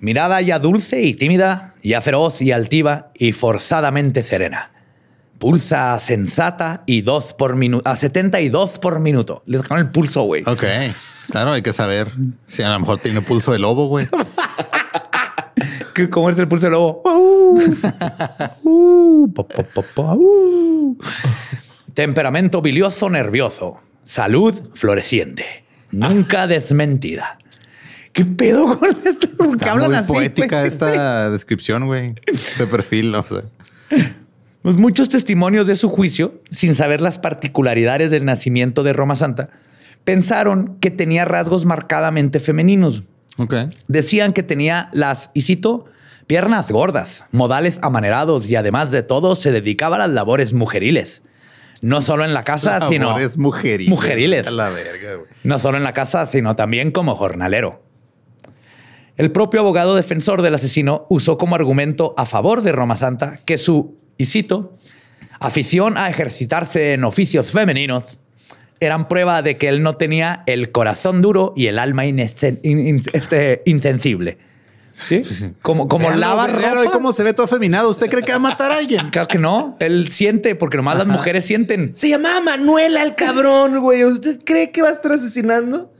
Mirada ya dulce y tímida, ya feroz y altiva y forzadamente serena. Pulsa sensata y dos por minuto, a 72 por minuto. Les ganó el pulso, güey. Ok. Claro, hay que saber si a lo mejor tiene pulso de lobo, güey. ¿Cómo es el pulso del lobo? Uh, uh. Temperamento bilioso nervioso. Salud floreciente. Nunca desmentida. ¿Qué pedo con esto? Está hablan muy poética esta descripción, güey. Este perfil, no sé. Pues muchos testimonios de su juicio, sin saber las particularidades del nacimiento de Roma Santa, pensaron que tenía rasgos marcadamente femeninos. Decían que tenía las, y piernas gordas, modales amanerados y además de todo se dedicaba a las labores mujeriles. No solo en la casa, sino... No solo en la casa, sino también como jornalero. El propio abogado defensor del asesino usó como argumento a favor de Roma Santa que su, isito afición a ejercitarse en oficios femeninos eran prueba de que él no tenía el corazón duro y el alma este, insensible. ¿Sí? Como, como lava y cómo se ve todo afeminado. ¿Usted cree que va a matar a alguien? Claro que no. Él siente, porque nomás las mujeres sienten. Se llamaba Manuela el cabrón, güey. ¿Usted cree que va a estar asesinando?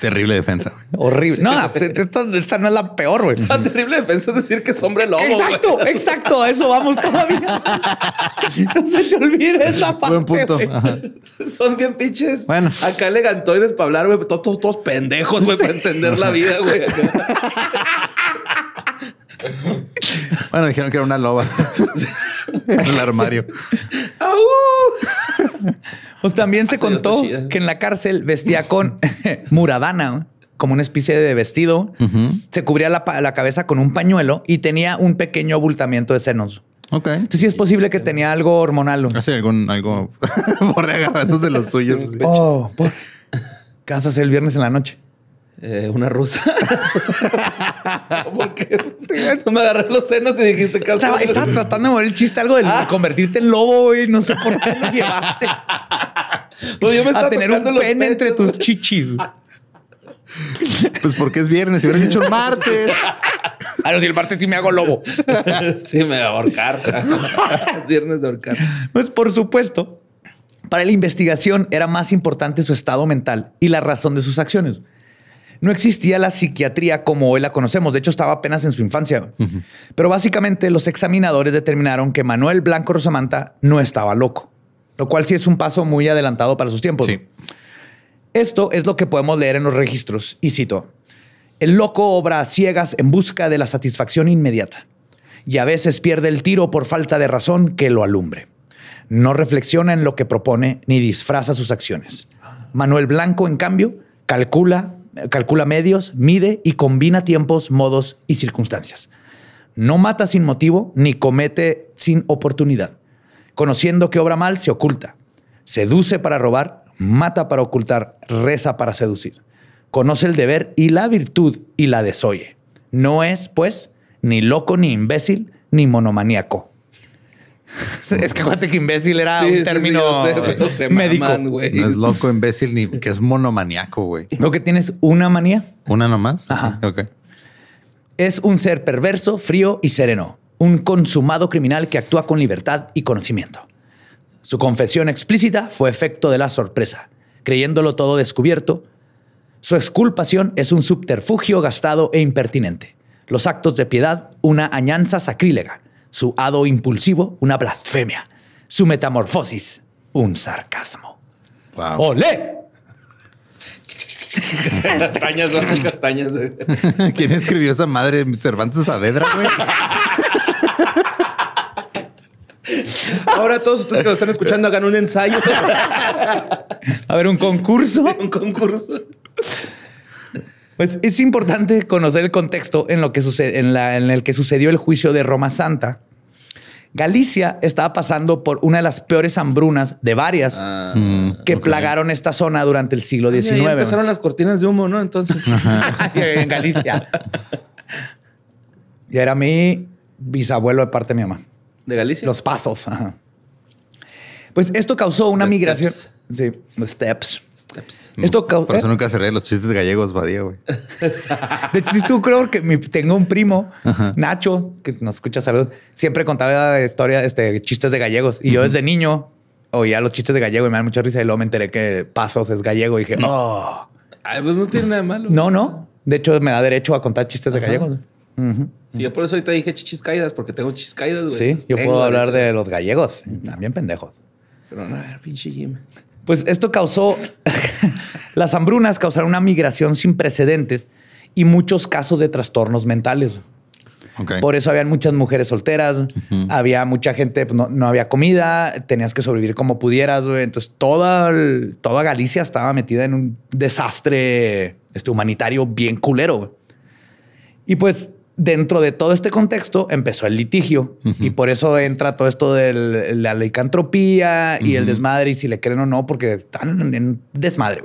Terrible defensa. Horrible. No, esta, no es la peor, güey. La terrible defensa es decir que es hombre lobo. Exacto, exacto. A eso vamos todavía. No se te olvide esa parte. Buen punto. Son bien pinches. Bueno. Acá elegantoides para hablar, güey. Todos, pendejos, güey, para entender la vida, güey. bueno, dijeron que era una loba. en el armario también se ah, contó que en la cárcel vestía con muradana, como una especie de vestido. Se cubría la, cabeza con un pañuelo y tenía un pequeño abultamiento de senos. Ok. Entonces sí es posible que tenía algo hormonal. o algo por agarrándose los suyos. oh, Casas el viernes en la noche. Eh, una rusa. Porque no me agarré los senos y dijiste que estaba, tratando de mover el chiste, algo de ah. convertirte en lobo, y No sé por qué lo llevaste. Pues yo me a tener un pene entre tus chichis. Pues porque es viernes, si hubieras hecho el martes. A ah, si el martes sí me hago lobo. Sí, me voy a ahorcar. viernes de ahorcar. Pues por supuesto, para la investigación era más importante su estado mental y la razón de sus acciones no existía la psiquiatría como hoy la conocemos. De hecho, estaba apenas en su infancia. Pero básicamente los examinadores determinaron que Manuel Blanco Rosamanta no estaba loco, lo cual sí es un paso muy adelantado para sus tiempos. Esto es lo que podemos leer en los registros, y cito, el loco obra ciegas en busca de la satisfacción inmediata, y a veces pierde el tiro por falta de razón que lo alumbre. No reflexiona en lo que propone ni disfraza sus acciones. Manuel Blanco, en cambio, calcula, calcula medios, mide y combina tiempos, modos y circunstancias. No mata sin motivo ni comete sin oportunidad. Conociendo que obra mal, se oculta. Seduce para robar, mata para ocultar, reza para seducir. Conoce el deber y la virtud y la desoye. No es, pues, ni loco ni imbécil ni monomaníaco. es que que imbécil era un término médico. no es loco, imbécil, ni que es monomaniaco, güey. Lo que tienes una manía. Una nomás. Ajá. Ok. Es un ser perverso, frío y sereno. Un consumado criminal que actúa con libertad y conocimiento. Su confesión explícita fue efecto de la sorpresa, creyéndolo todo descubierto. Su exculpación es un subterfugio gastado e impertinente. Los actos de piedad, una añanza sacrílega su hado impulsivo, una blasfemia, su metamorfosis, un sarcasmo. Ole. ¿Quién escribió esa madre Cervantes Saavedra, güey? Ahora todos ustedes que lo están escuchando hagan un ensayo. A ver, un concurso. Un concurso. Pues es importante conocer el contexto en, lo que sucede, en el que sucedió el juicio de Roma Santa, Galicia estaba pasando por una de las peores hambrunas de varias ah, que plagaron esta zona durante el siglo XIX. Ay, empezaron las cortinas de humo, ¿no? Entonces. en Galicia. y era mi bisabuelo de parte de mi mamá. ¿De Galicia? Los Pazos. Ajá. Pues esto causó una migración. Steps. Sí, steps. Steps. Esto causó. Por eso ¿eh? nunca se los chistes gallegos, Badía, güey. De hecho, si tú creo que tengo un primo, Nacho, que nos escucha saludos, siempre contaba historia este, chistes de gallegos. Y yo desde niño oía los chistes de gallego y me dan mucha risa. Y luego me enteré que Pasos es gallego y dije, oh. pues no tiene nada malo. No, no. De hecho, me da derecho a contar chistes de gallegos. Sí, yo por eso ahorita dije chichis porque tengo chiscaídas, güey. Sí, yo puedo hablar de los gallegos, también pendejo. Pues esto causó, las hambrunas causaron una migración sin precedentes y muchos casos de trastornos mentales. Por eso habían muchas mujeres solteras, había mucha gente, pues no, había comida, tenías que sobrevivir como pudieras. Entonces toda, toda Galicia estaba metida en un desastre este, humanitario bien culero. Y pues dentro de todo este contexto empezó el litigio y por eso entra todo esto de la licantropía y el desmadre y si le creen o no, porque están en desmadre.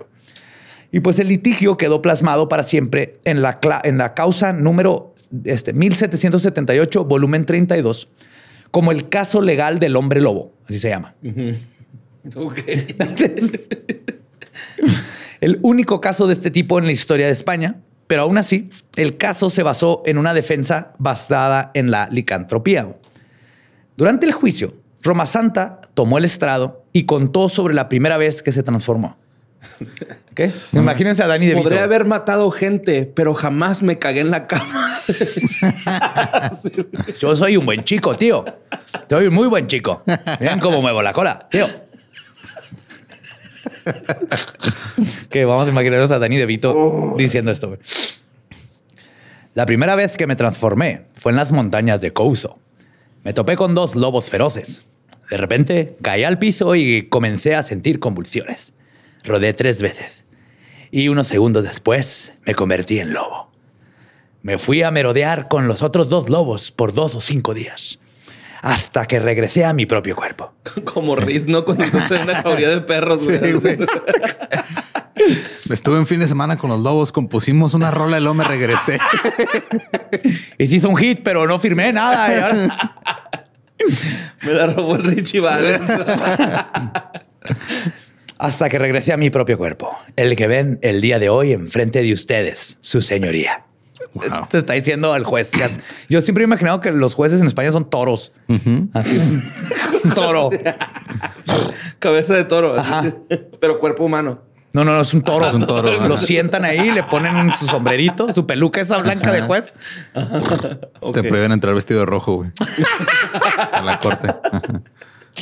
Y pues el litigio quedó plasmado para siempre en la, en la causa número este, 1778, volumen 32, como el caso legal del hombre lobo, así se llama. el único caso de este tipo en la historia de España pero aún así, el caso se basó en una defensa basada en la licantropía. Durante el juicio, Roma Santa tomó el estrado y contó sobre la primera vez que se transformó. ¿Qué? Imagínense a Dani de Podría haber matado gente, pero jamás me cagué en la cama. Yo soy un buen chico, tío. Soy un muy buen chico. ¿Vean cómo muevo la cola, tío. que vamos a imaginarnos a Danny DeVito diciendo esto. La primera vez que me transformé fue en las montañas de Couso. Me topé con dos lobos feroces. De repente caí al piso y comencé a sentir convulsiones. Rodé tres veces. Y unos segundos después me convertí en lobo. Me fui a merodear con los otros dos lobos por dos o cinco días hasta que regresé a mi propio cuerpo. Como Riz, ¿no? Cuando se hace una jauría de perros. Estuve un fin de semana con los lobos, compusimos una rola y luego me regresé. y hizo un hit, pero no firmé nada. me la robó el Richie Valens. hasta que regresé a mi propio cuerpo, el que ven el día de hoy enfrente de ustedes, su señoría te está diciendo al juez. yo siempre he imaginado que los jueces en España son toros. Así es. toro. Cabeza de toro. Pero cuerpo humano. No, no, no, es un toro. Es un toro. Lo sientan ahí, le ponen su sombrerito, su peluca esa blanca de juez. Te prohíben entrar vestido de rojo, güey. a la corte.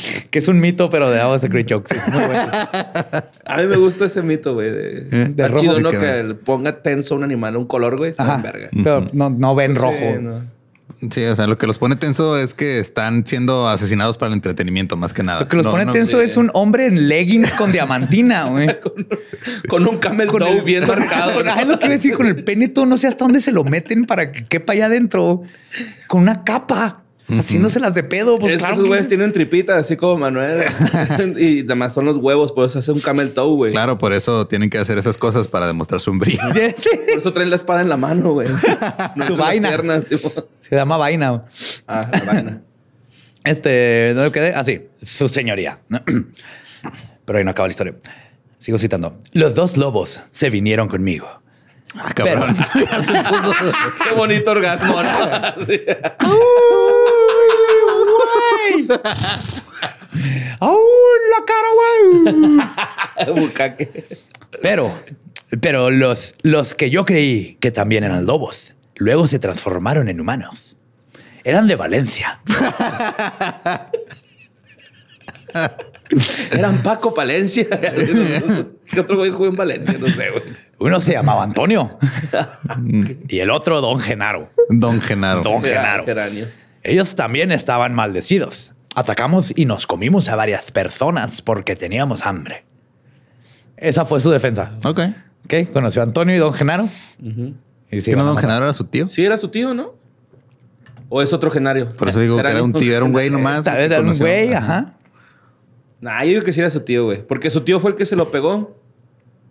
que es un mito, pero de agua the Great A mí me gusta ese mito, güey. De, eh, rojo ¿no? Que, ponga tenso un animal, un color, güey. verga. Pero no, ven rojo. Sí, o sea, lo que los pone tenso es que están siendo asesinados para el entretenimiento, más que nada. Lo que los pone tenso es un hombre en leggings con diamantina, güey. con, un camel con bien marcado. ¿no? lo decir, con el pene todo, no sé hasta dónde se lo meten para que quepa allá adentro. Con una capa las de pedo. Pues, es, esos güeyes tienen tripitas así como Manuel. y además son los huevos, por eso hace un camel toe, güey. Claro, por eso tienen que hacer esas cosas para demostrar su brillo. Por eso traen la espada en la mano, güey. vaina. Se llama vaina. Ah, vaina. Este, no quedé? Así, ah, su señoría. Pero ahí no acaba la historia. Sigo citando. Los dos lobos se vinieron conmigo. Ah, cabrón. Qué bonito orgasmo. ¡Aún la cara, güey! pero, pero los, los que yo creí que también eran lobos, luego se transformaron en humanos. Eran de Valencia. Eran Paco Palencia. otro Valencia? Uno se llamaba Antonio y el otro Don Genaro. Don Genaro. Don Genaro. Ellos también estaban maldecidos. Atacamos y nos comimos a varias personas porque teníamos hambre. Esa fue su defensa. Ok. Ok, conoció a Antonio y don Genaro. Uh y ¿Que no don Genaro era su tío? Sí, era su tío, ¿no? ¿O es otro Genario? Por eso digo que era un tío, era un güey nomás. Tal vez era un güey, ajá. Nah, yo digo que sí era su tío, güey. Porque su tío fue el que se lo pegó.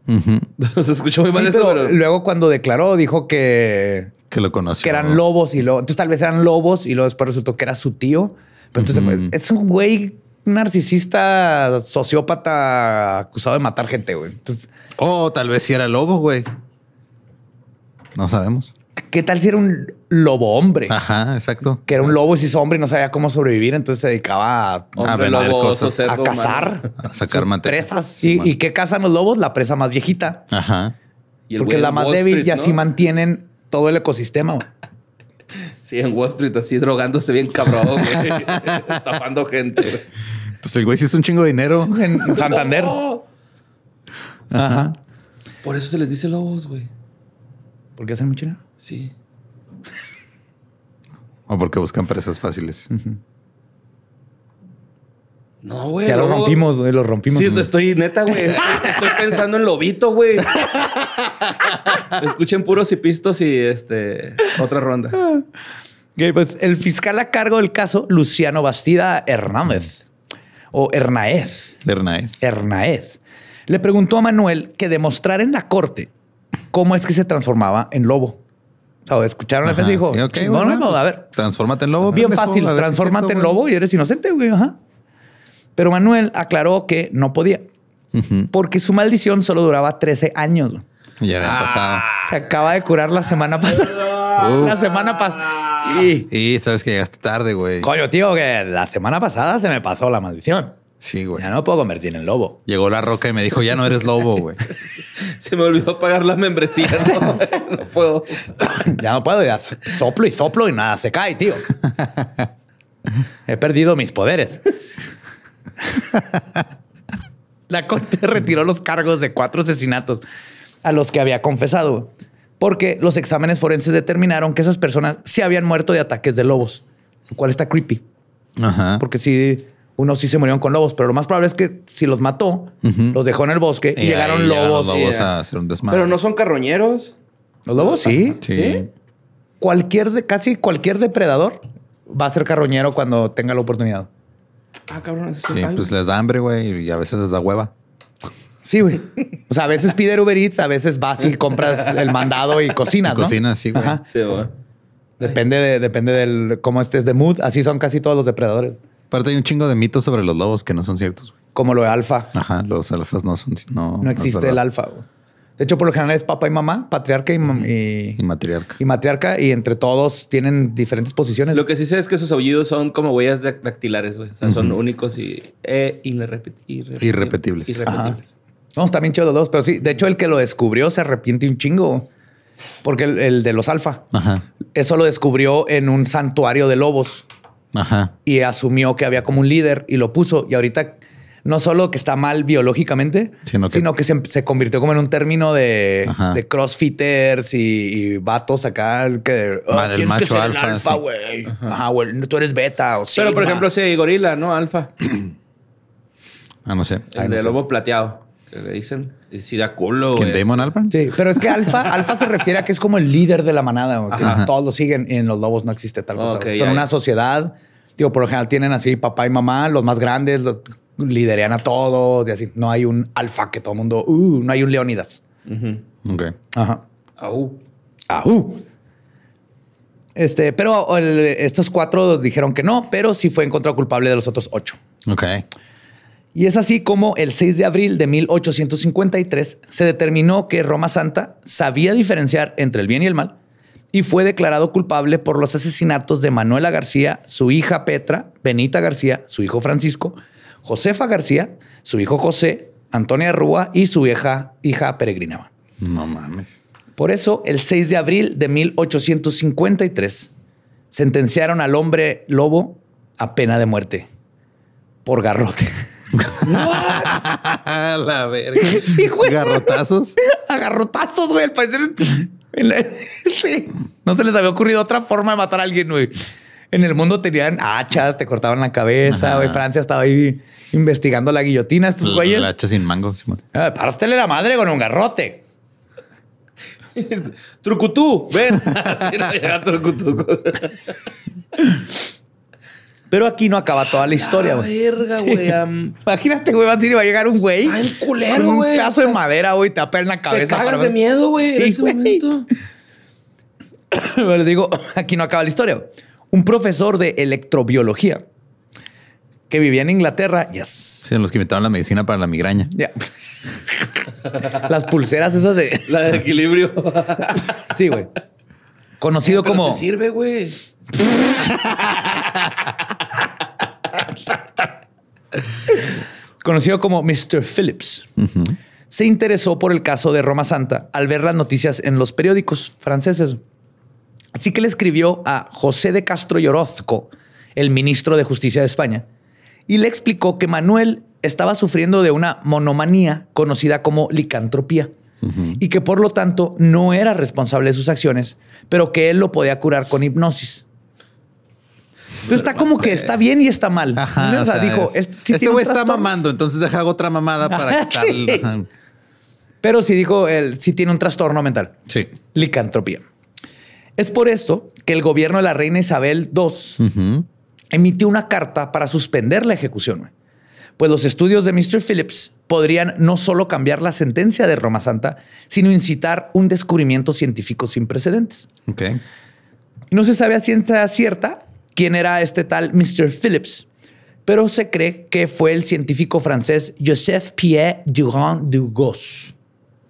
se escuchó muy mal pero, luego cuando declaró dijo que... Que lo conoció. Que eran lobos y luego... Entonces tal vez eran lobos y luego después resultó que era su tío. Pero entonces pues, es un güey narcisista, sociópata, acusado de matar gente, güey. O tal vez si era lobo, güey. No sabemos. ¿Qué tal si era un lobo hombre? Ajá, exacto. Que era un lobo y si hizo hombre y no sabía cómo sobrevivir, entonces se dedicaba a, a a cazar, a sacar materia. presas. ¿Y, qué cazan los lobos? La presa más viejita. Ajá. Porque la más débil y así mantienen todo el ecosistema. Güey. Sí, en Wall Street, así drogándose bien cabrón, güey. Tapando gente. Pues el güey sí es un chingo de dinero en Santander. Ajá. Por eso se les dice lobos, güey. ¿Por qué hacen mucho dinero? Sí. o porque buscan presas fáciles. No, güey. Ya lo rompimos, güey. Lo rompimos. Sí, estoy neta, güey. Estoy pensando en lobito, güey. Escuchen puros y pistos y este otra ronda. pues el fiscal a cargo del caso, Luciano Bastida Hernández o Hernáez. Hernáez. Hernáez. Le preguntó a Manuel que demostrar en la corte cómo es que se transformaba en lobo. O escucharon la dijo, en lobo. Bien fácil, transformate en lobo y eres inocente, güey. Pero Manuel aclaró que no podía, porque su maldición solo duraba 13 años. Ya ah. Se acaba de curar la semana pasada. la semana pasada. Y, sabes que llegaste tarde, güey. Coño, tío, que la semana pasada se me pasó la maldición. Sí, güey. Ya no puedo convertir en lobo. Llegó la roca y me dijo, ya no eres lobo, güey. Se me olvidó pagar las membresías. No, puedo. ya no puedo, soplo y soplo y nada, se cae, tío. He perdido mis poderes. la corte retiró los cargos de cuatro asesinatos a los que había confesado, porque los exámenes forenses determinaron que esas personas se habían muerto de ataques de lobos, lo cual está creepy. Porque sí, unos sí se murieron con lobos, pero lo más probable es que si los mató, los dejó en el bosque y, llegaron lobos. a hacer un Pero no son carroñeros. Los lobos sí. Sí. ¿Sí? Cualquier, casi cualquier depredador va a ser carroñero cuando tenga la oportunidad. Ah, cabrón, sí, pues les da hambre, güey, y a veces les da hueva. Sí, güey. O sea, a veces pide Uber Eats, a veces vas y compras el mandado y cocina. ¿no? sí, güey. Sí, güey. Depende de, depende del cómo estés de mood. Así son casi todos los depredadores. Aparte hay un chingo de mitos sobre los lobos que no son ciertos. Güey. Como lo de alfa. Ajá, los alfas no son... No, existe el alfa. De hecho, por lo general es papá y mamá, patriarca y, y, matriarca. Y matriarca, y entre todos tienen diferentes posiciones. Lo que sí sé es que sus aullidos son como huellas dactilares, güey. O sea, son únicos y, eh, Irrepetibles. irrepetibles. No, también chido los dos, pero sí. De hecho, el que lo descubrió se arrepiente un chingo. Porque el, de los alfa, eso lo descubrió en un santuario de lobos. Ajá. Y asumió que había como un líder y lo puso. Y ahorita no solo que está mal biológicamente, sino que, se, convirtió como en un término de, de crossfitters y, vatos acá que ah, el macho alfa, güey. Ajá, güey, tú eres beta o Pero por ejemplo, sí, gorila, ¿no? Alfa. ah, no sé. El de lobo plateado. ¿Qué le dicen. si da culo. ¿Quién Damon Alpha? Sí, pero es que Alfa, Alfa se refiere a que es como el líder de la manada, todos lo siguen. y En los lobos no existe tal cosa. Son una sociedad. Digo, por lo general tienen así papá y mamá, los más grandes, los liderean a todos y así. No hay un alfa que todo el mundo, uh, no hay un Leónidas. Ok. Ajá. Este, pero estos cuatro dijeron que no, pero sí fue encontrado culpable de los otros ocho. Ok. Y es así como el 6 de abril de 1853 se determinó que Roma Santa sabía diferenciar entre el bien y el mal y fue declarado culpable por los asesinatos de Manuela García, su hija Petra, Benita García, su hijo Francisco, Josefa García, su hijo José, Antonia Rúa y su vieja hija Peregrinaba. No mames. Por eso, el 6 de abril de 1853, sentenciaron al hombre lobo a pena de muerte por garrote. la verga. Sí, Garrotazos. Agarrotazos, güey. Al parecer. No se les había ocurrido otra forma de matar a alguien, güey. En el mundo tenían hachas, te cortaban la cabeza, güey. Francia estaba ahí investigando la guillotina, estos güeyes. La hacha sin mango. Sí, ah, la madre con un garrote. Trucutú, ven. Así no llega Trucutú. Pero aquí no acaba toda la historia, güey. Verga, güey. Imagínate, güey, va a llegar un güey. Ay, el culero, güey. Un caso de madera, güey, te va a en la cabeza. Te cagas de miedo, güey, en ese momento. Pero digo, aquí no acaba la historia. Un profesor de electrobiología que vivía en Inglaterra. Yes. Sí, los que inventaron la medicina para la migraña. Ya. Las pulseras esas de... La de equilibrio. sí, güey. Conocido Pero como... Se sirve, güey. Conocido como Mr. Phillips. Se interesó por el caso de Roma Santa al ver las noticias en los periódicos franceses. Así que le escribió a José de Castro y el ministro de Justicia de España, y le explicó que Manuel estaba sufriendo de una monomanía conocida como licantropía y que por lo tanto no era responsable de sus acciones, pero que él lo podía curar con hipnosis. Entonces está como que está bien y está mal. o, dijo, este güey está mamando, entonces deja otra mamada para Pero sí dijo, él sí tiene un trastorno mental. Sí. Licantropía. Es por eso que el gobierno de la reina Isabel II emitió una carta para suspender la ejecución, pues los estudios de Mr. Phillips podrían no solo cambiar la sentencia de Roma Santa, sino incitar un descubrimiento científico sin precedentes. Ok. No se sabe a ciencia cierta quién era este tal Mr. Phillips, pero se cree que fue el científico francés Joseph Pierre Durand de Gros.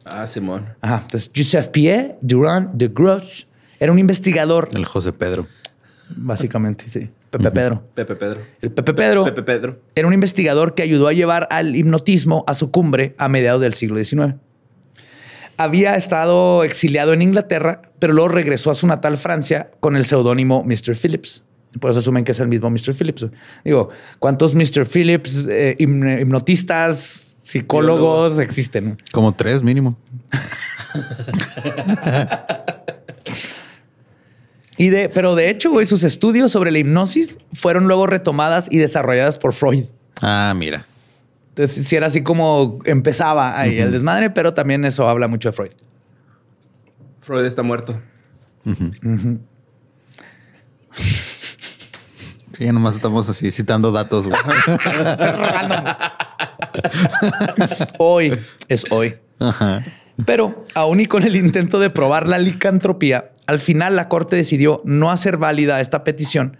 Ah, Simón. Ajá, entonces Joseph Pierre Durand de Gros era un investigador. El José Pedro. Básicamente, sí. Pepe Pedro. Pepe Pedro. El Pepe Pedro, Pepe Pedro era un investigador que ayudó a llevar al hipnotismo a su cumbre a mediados del siglo XIX. Había estado exiliado en Inglaterra, pero luego regresó a su natal Francia con el seudónimo Mr. Phillips pues asumen que es el mismo Mr. Phillips. Digo, ¿cuántos Mr. Phillips, eh, hipnotistas, psicólogos existen? Como tres mínimo. y de, pero de hecho, güey, sus estudios sobre la hipnosis fueron luego retomadas y desarrolladas por Freud. Ah, mira. Entonces, si era así como empezaba ahí el desmadre, pero también eso habla mucho de Freud. Freud está muerto. Sí, nomás estamos así citando datos. hoy es hoy. Pero aún y con el intento de probar la licantropía, al final la corte decidió no hacer válida esta petición,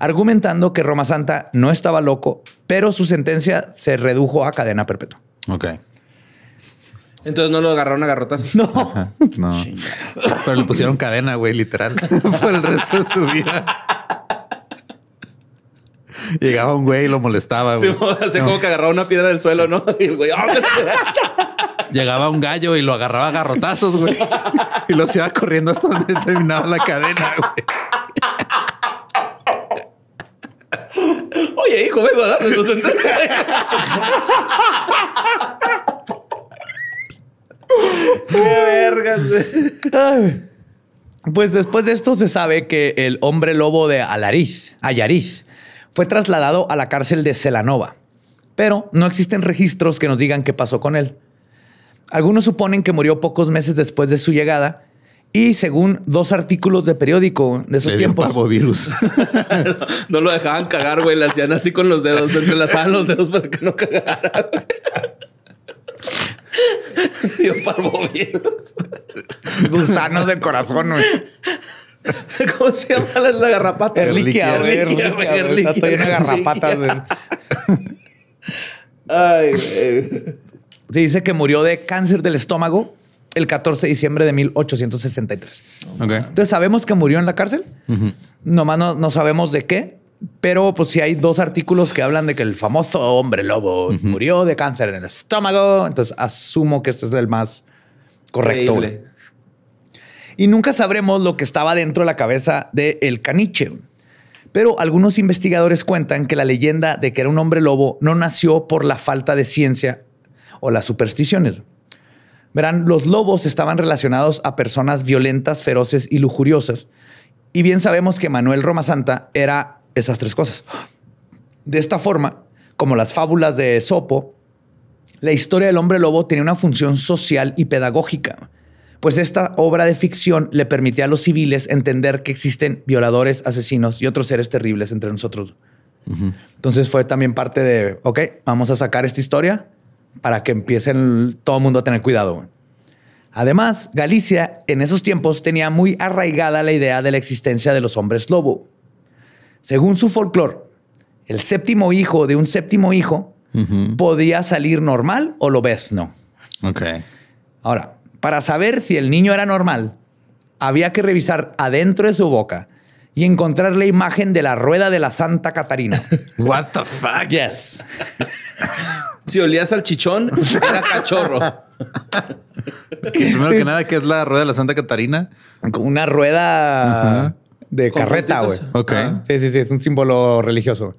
argumentando que Roma Santa no estaba loco, pero su sentencia se redujo a cadena perpetua. Ok. Entonces no lo agarraron a garrotas. No. no. Pero le pusieron cadena, güey, literal, por el resto de su vida. Llegaba un güey y lo molestaba. Güey. Sí, como que agarraba una piedra del suelo, ¿no? Y el güey, ah, Llegaba un gallo y lo agarraba a garrotazos, güey. Y los iba corriendo hasta donde terminaba la cadena, güey. Oye, hijo, vengo a darle su sentencia. ¡Qué vergas! Pues después de esto se sabe que el hombre lobo de Alariz, Ayariz, fue trasladado a la cárcel de Celanova, pero no existen registros que nos digan qué pasó con él. Algunos suponen que murió pocos meses después de su llegada y según dos artículos de periódico de esos tiempos. parvovirus. no, lo dejaban cagar, güey. Le hacían así con los dedos, entrelazaban los dedos para que no cagaran. dio parvovirus. Gusanos del corazón, güey. ¿Cómo se llama la, garrapata? Erliquia, Estoy en garrapata, Se dice que murió de cáncer del estómago el 14 de diciembre de 1863. Entonces sabemos que murió en la cárcel. no, sabemos de qué. Pero pues si hay dos artículos que hablan de que el famoso hombre lobo murió de cáncer en el estómago. Entonces asumo que este es el más correcto. Y nunca sabremos lo que estaba dentro de la cabeza de El Caniche. Pero algunos investigadores cuentan que la leyenda de que era un hombre lobo no nació por la falta de ciencia o las supersticiones. Verán, los lobos estaban relacionados a personas violentas, feroces y lujuriosas. Y bien sabemos que Manuel Roma Santa era esas tres cosas. De esta forma, como las fábulas de Sopo, la historia del hombre lobo tenía una función social y pedagógica pues esta obra de ficción le permitía a los civiles entender que existen violadores, asesinos y otros seres terribles entre nosotros. Entonces fue también parte de, ok, vamos a sacar esta historia para que empiecen todo el mundo a tener cuidado. Además, Galicia en esos tiempos tenía muy arraigada la idea de la existencia de los hombres lobo. Según su folclore, el séptimo hijo de un séptimo hijo podía salir normal o lo ves, no. Ok. Ahora, para saber si el niño era normal, había que revisar adentro de su boca y encontrar la imagen de la rueda de la Santa Catarina. What the fuck? Yes. si olías al chichón, era cachorro. primero que nada, ¿qué es la rueda de la Santa Catarina? Una rueda de carreta, güey. Ah. Sí, sí, sí, es un símbolo religioso.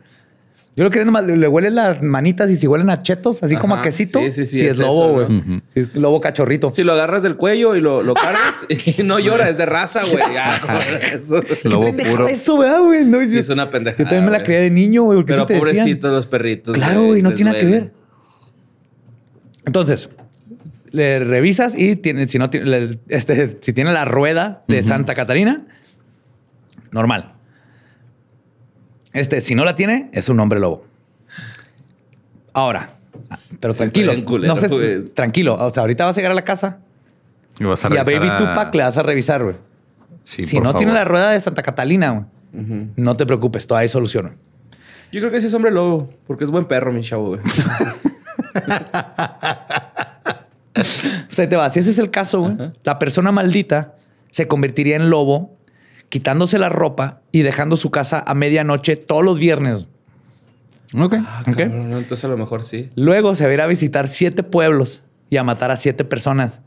Yo lo que le, huelen las manitas y si huelen a chetos, así como a quesito. Sí, sí, sí. Si es, lobo, güey. Si es lobo cachorrito. Si lo agarras del cuello y lo, lo cargas y no llora, es de raza, güey. Ah, eso. Es puro. Eso, güey. es una pendejada. Yo también me la crié de niño, güey. Pero sí pobrecitos los perritos. Claro, güey, no tiene nada que ver. Entonces, le revisas y tiene, si no tiene, este, si tiene la rueda de Santa Catarina, normal. Este, si no la tiene, es un hombre lobo. Ahora, pero tranquilo. tranquilos. no pues. Tranquilo. O sea, ahorita vas a llegar a la casa y, a, Baby Tupac le vas a revisar, güey. si no tiene la rueda de Santa Catalina, No te preocupes, todavía hay solución. Yo creo que ese es hombre lobo, porque es buen perro, mi chavo. Güey. o sea, te va. Si ese es el caso, güey, la persona maldita se convertiría en lobo quitándose la ropa y dejando su casa a medianoche todos los viernes. Ok. Ah, entonces a lo mejor sí. Luego se va a ir a visitar siete pueblos y a matar a siete personas.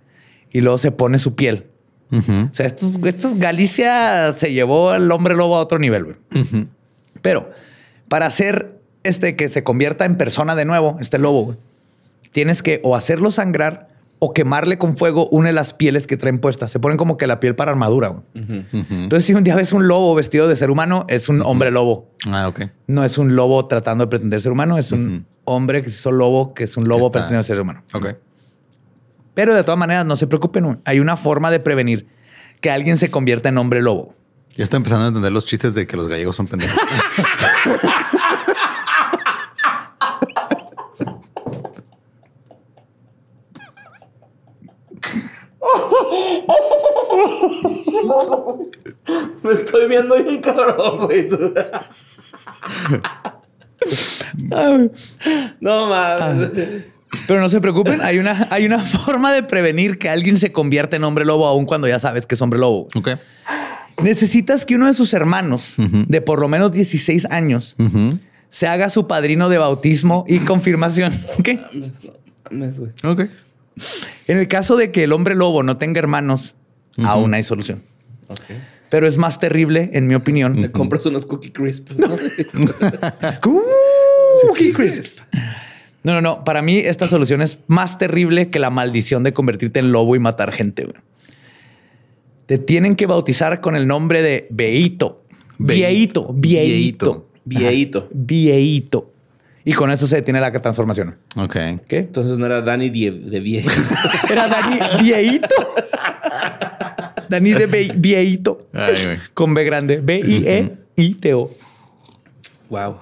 Y luego se pone su piel. O sea, estos, estos, Galicia se llevó el hombre lobo a otro nivel, güey. Pero para hacer este que se convierta en persona de nuevo, este lobo, tienes que o hacerlo sangrar o quemarle con fuego una de las pieles que traen puestas. Se ponen como que la piel para armadura. Entonces, si un día ves un lobo vestido de ser humano, es un hombre lobo. Ah, ok. No es un lobo tratando de pretender ser humano, es un hombre que se hizo lobo, que es un lobo pretendiendo ser humano. Ok. Pero de todas maneras, no se preocupen. Hay una forma de prevenir que alguien se convierta en hombre lobo. Yo estoy empezando a entender los chistes de que los gallegos son pendejos. Me estoy viendo bien cabrón, no mames. Pero no se preocupen, hay una, hay una forma de prevenir que alguien se convierta en hombre lobo aun cuando ya sabes que es hombre lobo. Ok. Necesitas que uno de sus hermanos, de por lo menos 16 años, se haga su padrino de bautismo y confirmación. ¿Ok? ok. En el caso de que el hombre lobo no tenga hermanos, aún hay solución. Pero es más terrible, en mi opinión. Le compras unos Cookie Crisp. ¿no? cookie Crisp. No, no, no. Para mí, esta solución es más terrible que la maldición de convertirte en lobo y matar gente. Te tienen que bautizar con el nombre de veito Beito. Vieito. Vieito. Vieito. Vieito. Y con eso se detiene la transformación. Ok. ¿Qué? Entonces no era Dani de, viejo. era Dani vieito. Dani de vieito. con B grande. B-I-E-I-T-O. Wow.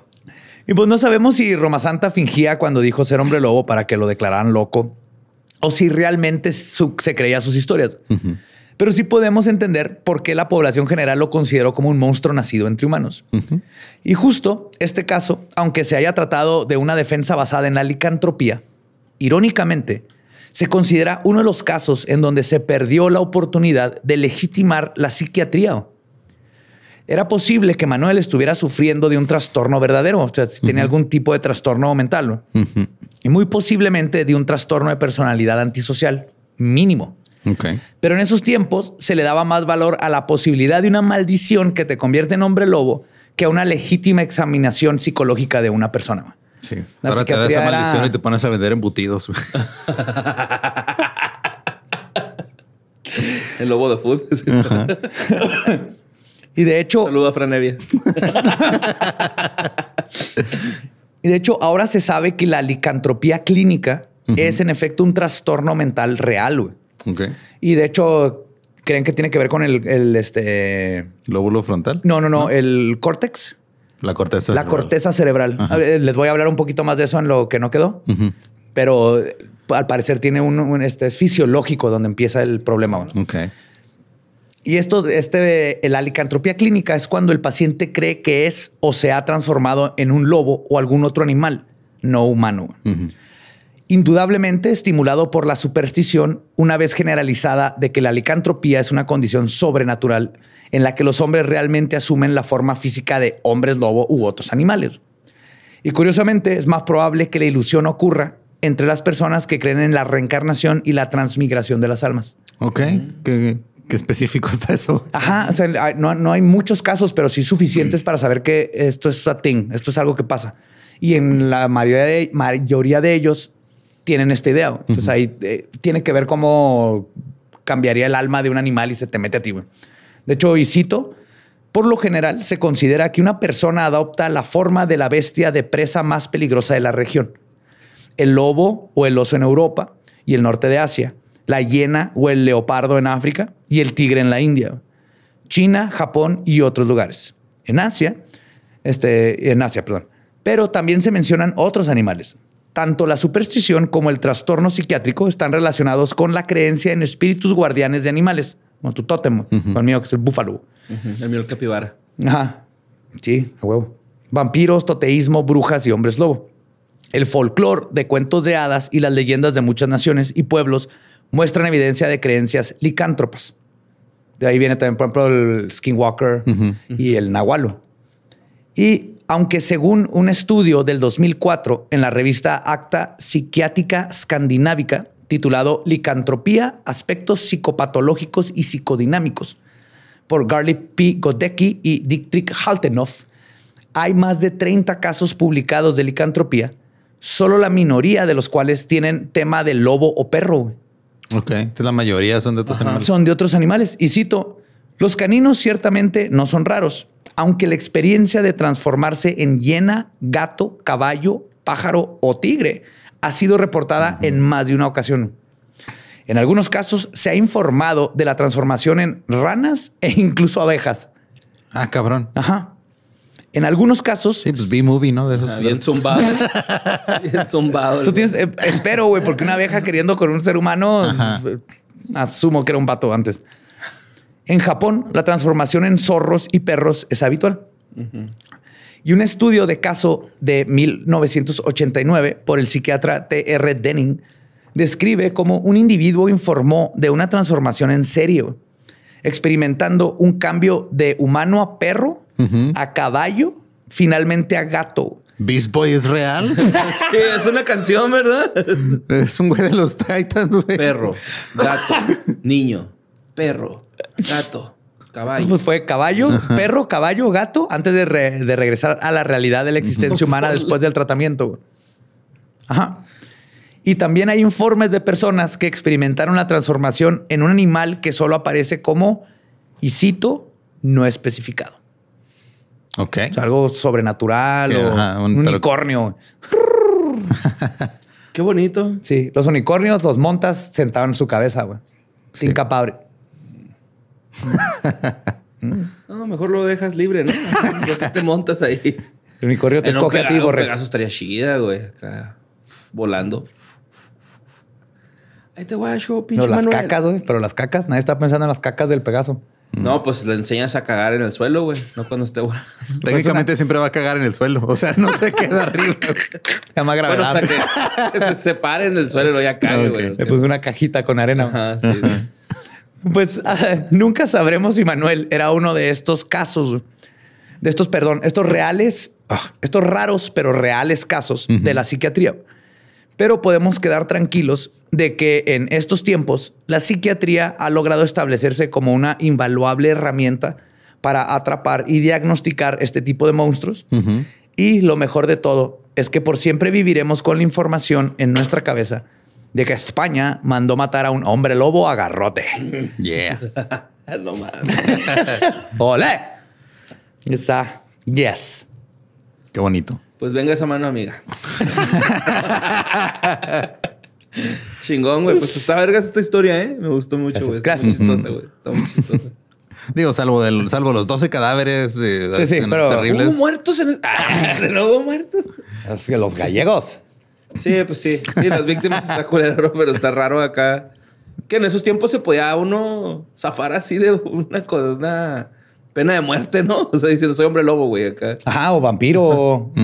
Y pues no sabemos si Roma Santa fingía cuando dijo ser hombre lobo para que lo declararan loco o si realmente se creía sus historias pero sí podemos entender por qué la población general lo consideró como un monstruo nacido entre humanos. Y justo este caso, aunque se haya tratado de una defensa basada en la licantropía, irónicamente, se considera uno de los casos en donde se perdió la oportunidad de legitimar la psiquiatría. Era posible que Manuel estuviera sufriendo de un trastorno verdadero, o sea, tenía algún tipo de trastorno mental, y muy posiblemente de un trastorno de personalidad antisocial, mínimo. Pero en esos tiempos se le daba más valor a la posibilidad de una maldición que te convierte en hombre lobo que a una legítima examinación psicológica de una persona. Sí. Ahora te da esa maldición y te pones a vender embutidos. El lobo de food. y de hecho. Saludo a Fran y de hecho, ahora se sabe que la licantropía clínica es en efecto un trastorno mental real. Wey. Y de hecho, creen que tiene que ver con el, este. ¿Lóbulo frontal? No, no, no, el córtex. La corteza. La corteza cerebral. Les voy a hablar un poquito más de eso en lo que no quedó, pero al parecer tiene un, este fisiológico donde empieza el problema. Y esto, este, la alicantropía clínica es cuando el paciente cree que es o se ha transformado en un lobo o algún otro animal no humano indudablemente estimulado por la superstición, una vez generalizada, de que la licantropía es una condición sobrenatural en la que los hombres realmente asumen la forma física de hombres lobo u otros animales. Y curiosamente, es más probable que la ilusión ocurra entre las personas que creen en la reencarnación y la transmigración de las almas. Ok, qué, específico está eso. Ajá, no, hay muchos casos, pero sí suficientes para saber que esto es a esto es algo que pasa. Y en la mayoría mayoría de ellos tienen esta idea. Entonces ahí eh, tiene que ver cómo cambiaría el alma de un animal y se te mete a ti. De hecho, y cito, por lo general se considera que una persona adopta la forma de la bestia de presa más peligrosa de la región. El lobo o el oso en Europa y el norte de Asia, la hiena o el leopardo en África y el tigre en la India, China, Japón y otros lugares. En Asia, este, en Asia, perdón. Pero también se mencionan otros animales, tanto la superstición como el trastorno psiquiátrico están relacionados con la creencia en espíritus guardianes de animales, como tu tótem, uh el mío que es el búfalo. El mío el capibara. Ajá. Sí, a huevo. Vampiros, toteísmo, brujas y hombres lobo. El folclore de cuentos de hadas y las leyendas de muchas naciones y pueblos muestran evidencia de creencias licántropas. De ahí viene también, por ejemplo, el Skinwalker y el Nahualo. Y aunque según un estudio del 2004 en la revista Acta Psiquiátrica Escandinávica, titulado Licantropía, aspectos psicopatológicos y psicodinámicos, por Garli P. Godecki y Dietrich Haltenoff, hay más de 30 casos publicados de licantropía, solo la minoría de los cuales tienen tema de lobo o perro. Ok, entonces la mayoría son de otros animales. Son de otros animales. Y cito, los caninos ciertamente no son raros, aunque la experiencia de transformarse en hiena, gato, caballo, pájaro o tigre ha sido reportada en más de una ocasión. En algunos casos se ha informado de la transformación en ranas e incluso abejas. Ah, cabrón. Ajá. En algunos casos. Sí, pues B-movie, ¿no? De esos. bien zumbado. bien zumbado. Eh, espero, güey, porque una abeja queriendo con un ser humano, pues, asumo que era un vato antes. En Japón, la transformación en zorros y perros es habitual. Y un estudio de caso de 1989 por el psiquiatra T.R. Denning describe cómo un individuo informó de una transformación en serio, experimentando un cambio de humano a perro, a caballo, finalmente a gato. Beast Boy es real. es una canción, ¿verdad? Es un güey de los Titans, güey. Perro, gato, niño, perro, Gato. Caballo. Pues fue caballo, perro, caballo, gato, antes de, regresar a la realidad de la existencia humana después del tratamiento. Ajá. Y también hay informes de personas que experimentaron la transformación en un animal que solo aparece como, y cito, no especificado. Ok. algo sobrenatural o un, unicornio. Qué bonito. Sí, los unicornios los montas sentaban en su cabeza, güey. Sin no, mejor lo dejas libre, ¿no? ¿Por te montas ahí? El unicornio te en escoge a ti, Pegaso estaría chida, güey. Acá volando. Ahí te voy a show, pinche las cacas, güey. Pero las cacas. Nadie está pensando en las cacas del Pegaso. No, pues le enseñas a cagar en el suelo, güey. No cuando esté volando. Técnicamente siempre va a cagar en el suelo. O sea, no se queda arriba. Se llama gravedad. o sea, que se separe en el suelo y ya cague, güey. Le puse una cajita con arena. Ajá, sí. Pues ah, nunca sabremos si Manuel era uno de estos casos, de estos, perdón, estos reales, ah, estos raros pero reales casos de la psiquiatría. Pero podemos quedar tranquilos de que en estos tiempos la psiquiatría ha logrado establecerse como una invaluable herramienta para atrapar y diagnosticar este tipo de monstruos. Y lo mejor de todo es que por siempre viviremos con la información en nuestra cabeza de que España mandó matar a un hombre lobo a garrote. Yeah. no ¡Ole! Yes. Qué bonito. Pues venga esa mano, amiga. Chingón, güey. Pues está vergas esta historia, ¿eh? Me gustó mucho, güey. Mm. güey. Digo, salvo, salvo los 12 cadáveres eh, sí, sí, pero terribles. ¿Hubo muertos? En nuevo muertos? Es que los gallegos. Sí, pues sí. Sí, las víctimas está culero, pero está raro acá. Que en esos tiempos se podía uno zafar así de una, pena de muerte, ¿no? O sea, diciendo, soy hombre lobo, güey, acá. Ajá, o vampiro.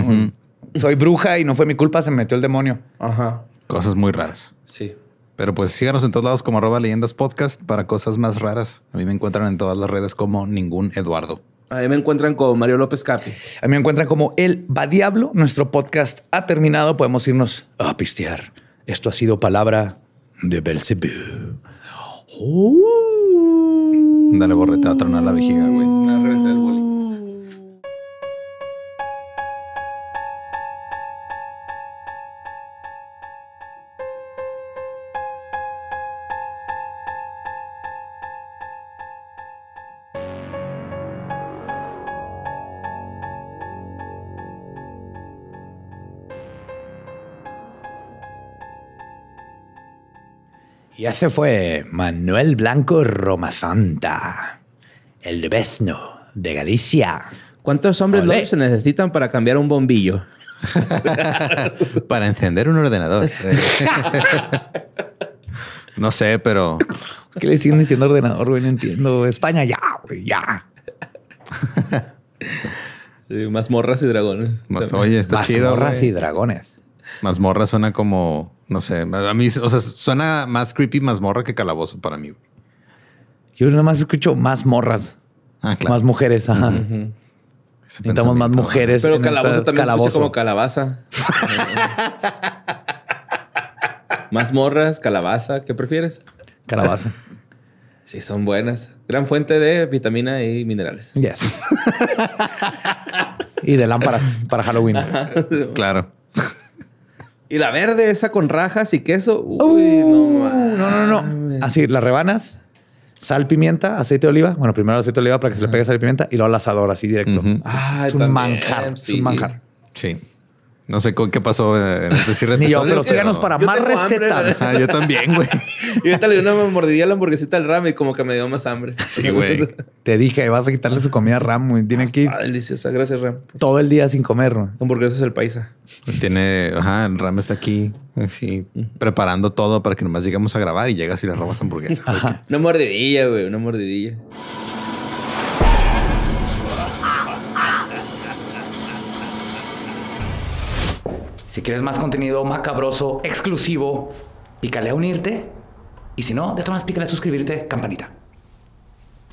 Soy bruja y no fue mi culpa, se metió el demonio. Ajá. Cosas muy raras. Sí. Pero pues síganos en todos lados como arroba leyendas podcast para cosas más raras. A mí me encuentran en todas las redes como ningún Eduardo. A me encuentran con Mario López Capi. A mí me encuentran como El Va Diablo. Nuestro podcast ha terminado. Podemos irnos a pistear. Esto ha sido palabra de Belzebú. Dale borreta a tronar la vejiga, güey. Y ese fue Manuel Blanco Romazanta, el Besno de Galicia. ¿Cuántos hombres lobos se necesitan para cambiar un bombillo? para encender un ordenador. no sé, pero. ¿Qué le siguen diciendo ordenador, güey? No entiendo. España, ya, güey, ya. más morras y dragones. Más, Morras y dragones. Mazmorra suena como, no sé, a mí, o sea, suena más creepy mazmorra que calabozo para mí. Yo nada más escucho más morras. Ah, más mujeres, ajá. más mujeres. Pero calabozo también calabozo. como calabaza. más morras, calabaza. ¿Qué prefieres? Calabaza. sí, son buenas. Gran fuente de vitamina y minerales. Yes. y de lámparas para Halloween. claro. Y la verde, esa con rajas y queso. Uy, no, uh, no, no, Así, las rebanas, sal, pimienta, aceite de oliva. Bueno, primero el aceite de oliva para que se le pegue sal y pimienta y luego el asador, así directo. Ah, es un manjar. Es un manjar. Sí. No sé qué pasó en este cierre. Ni yo, pero síganos para más recetas. Ah, yo también, güey. y ahorita le di una mordidilla a la hamburguesita al Ram y como que me dio más hambre. Sí, güey. Te dije, vas a quitarle su comida a Ram, güey. Tiene ah, que Ah, deliciosa. Gracias, Ram. Todo el día sin comer, güey. Hamburguesas el paisa. Tiene, ajá, el Ram está aquí, así, mm. preparando todo para que nomás lleguemos a grabar y llegas y le robas hamburguesa. Una mordidilla, güey. Una mordidilla. Si quieres más contenido macabroso, exclusivo, pícale a unirte. Y si no, de todas maneras, pícale a suscribirte, campanita.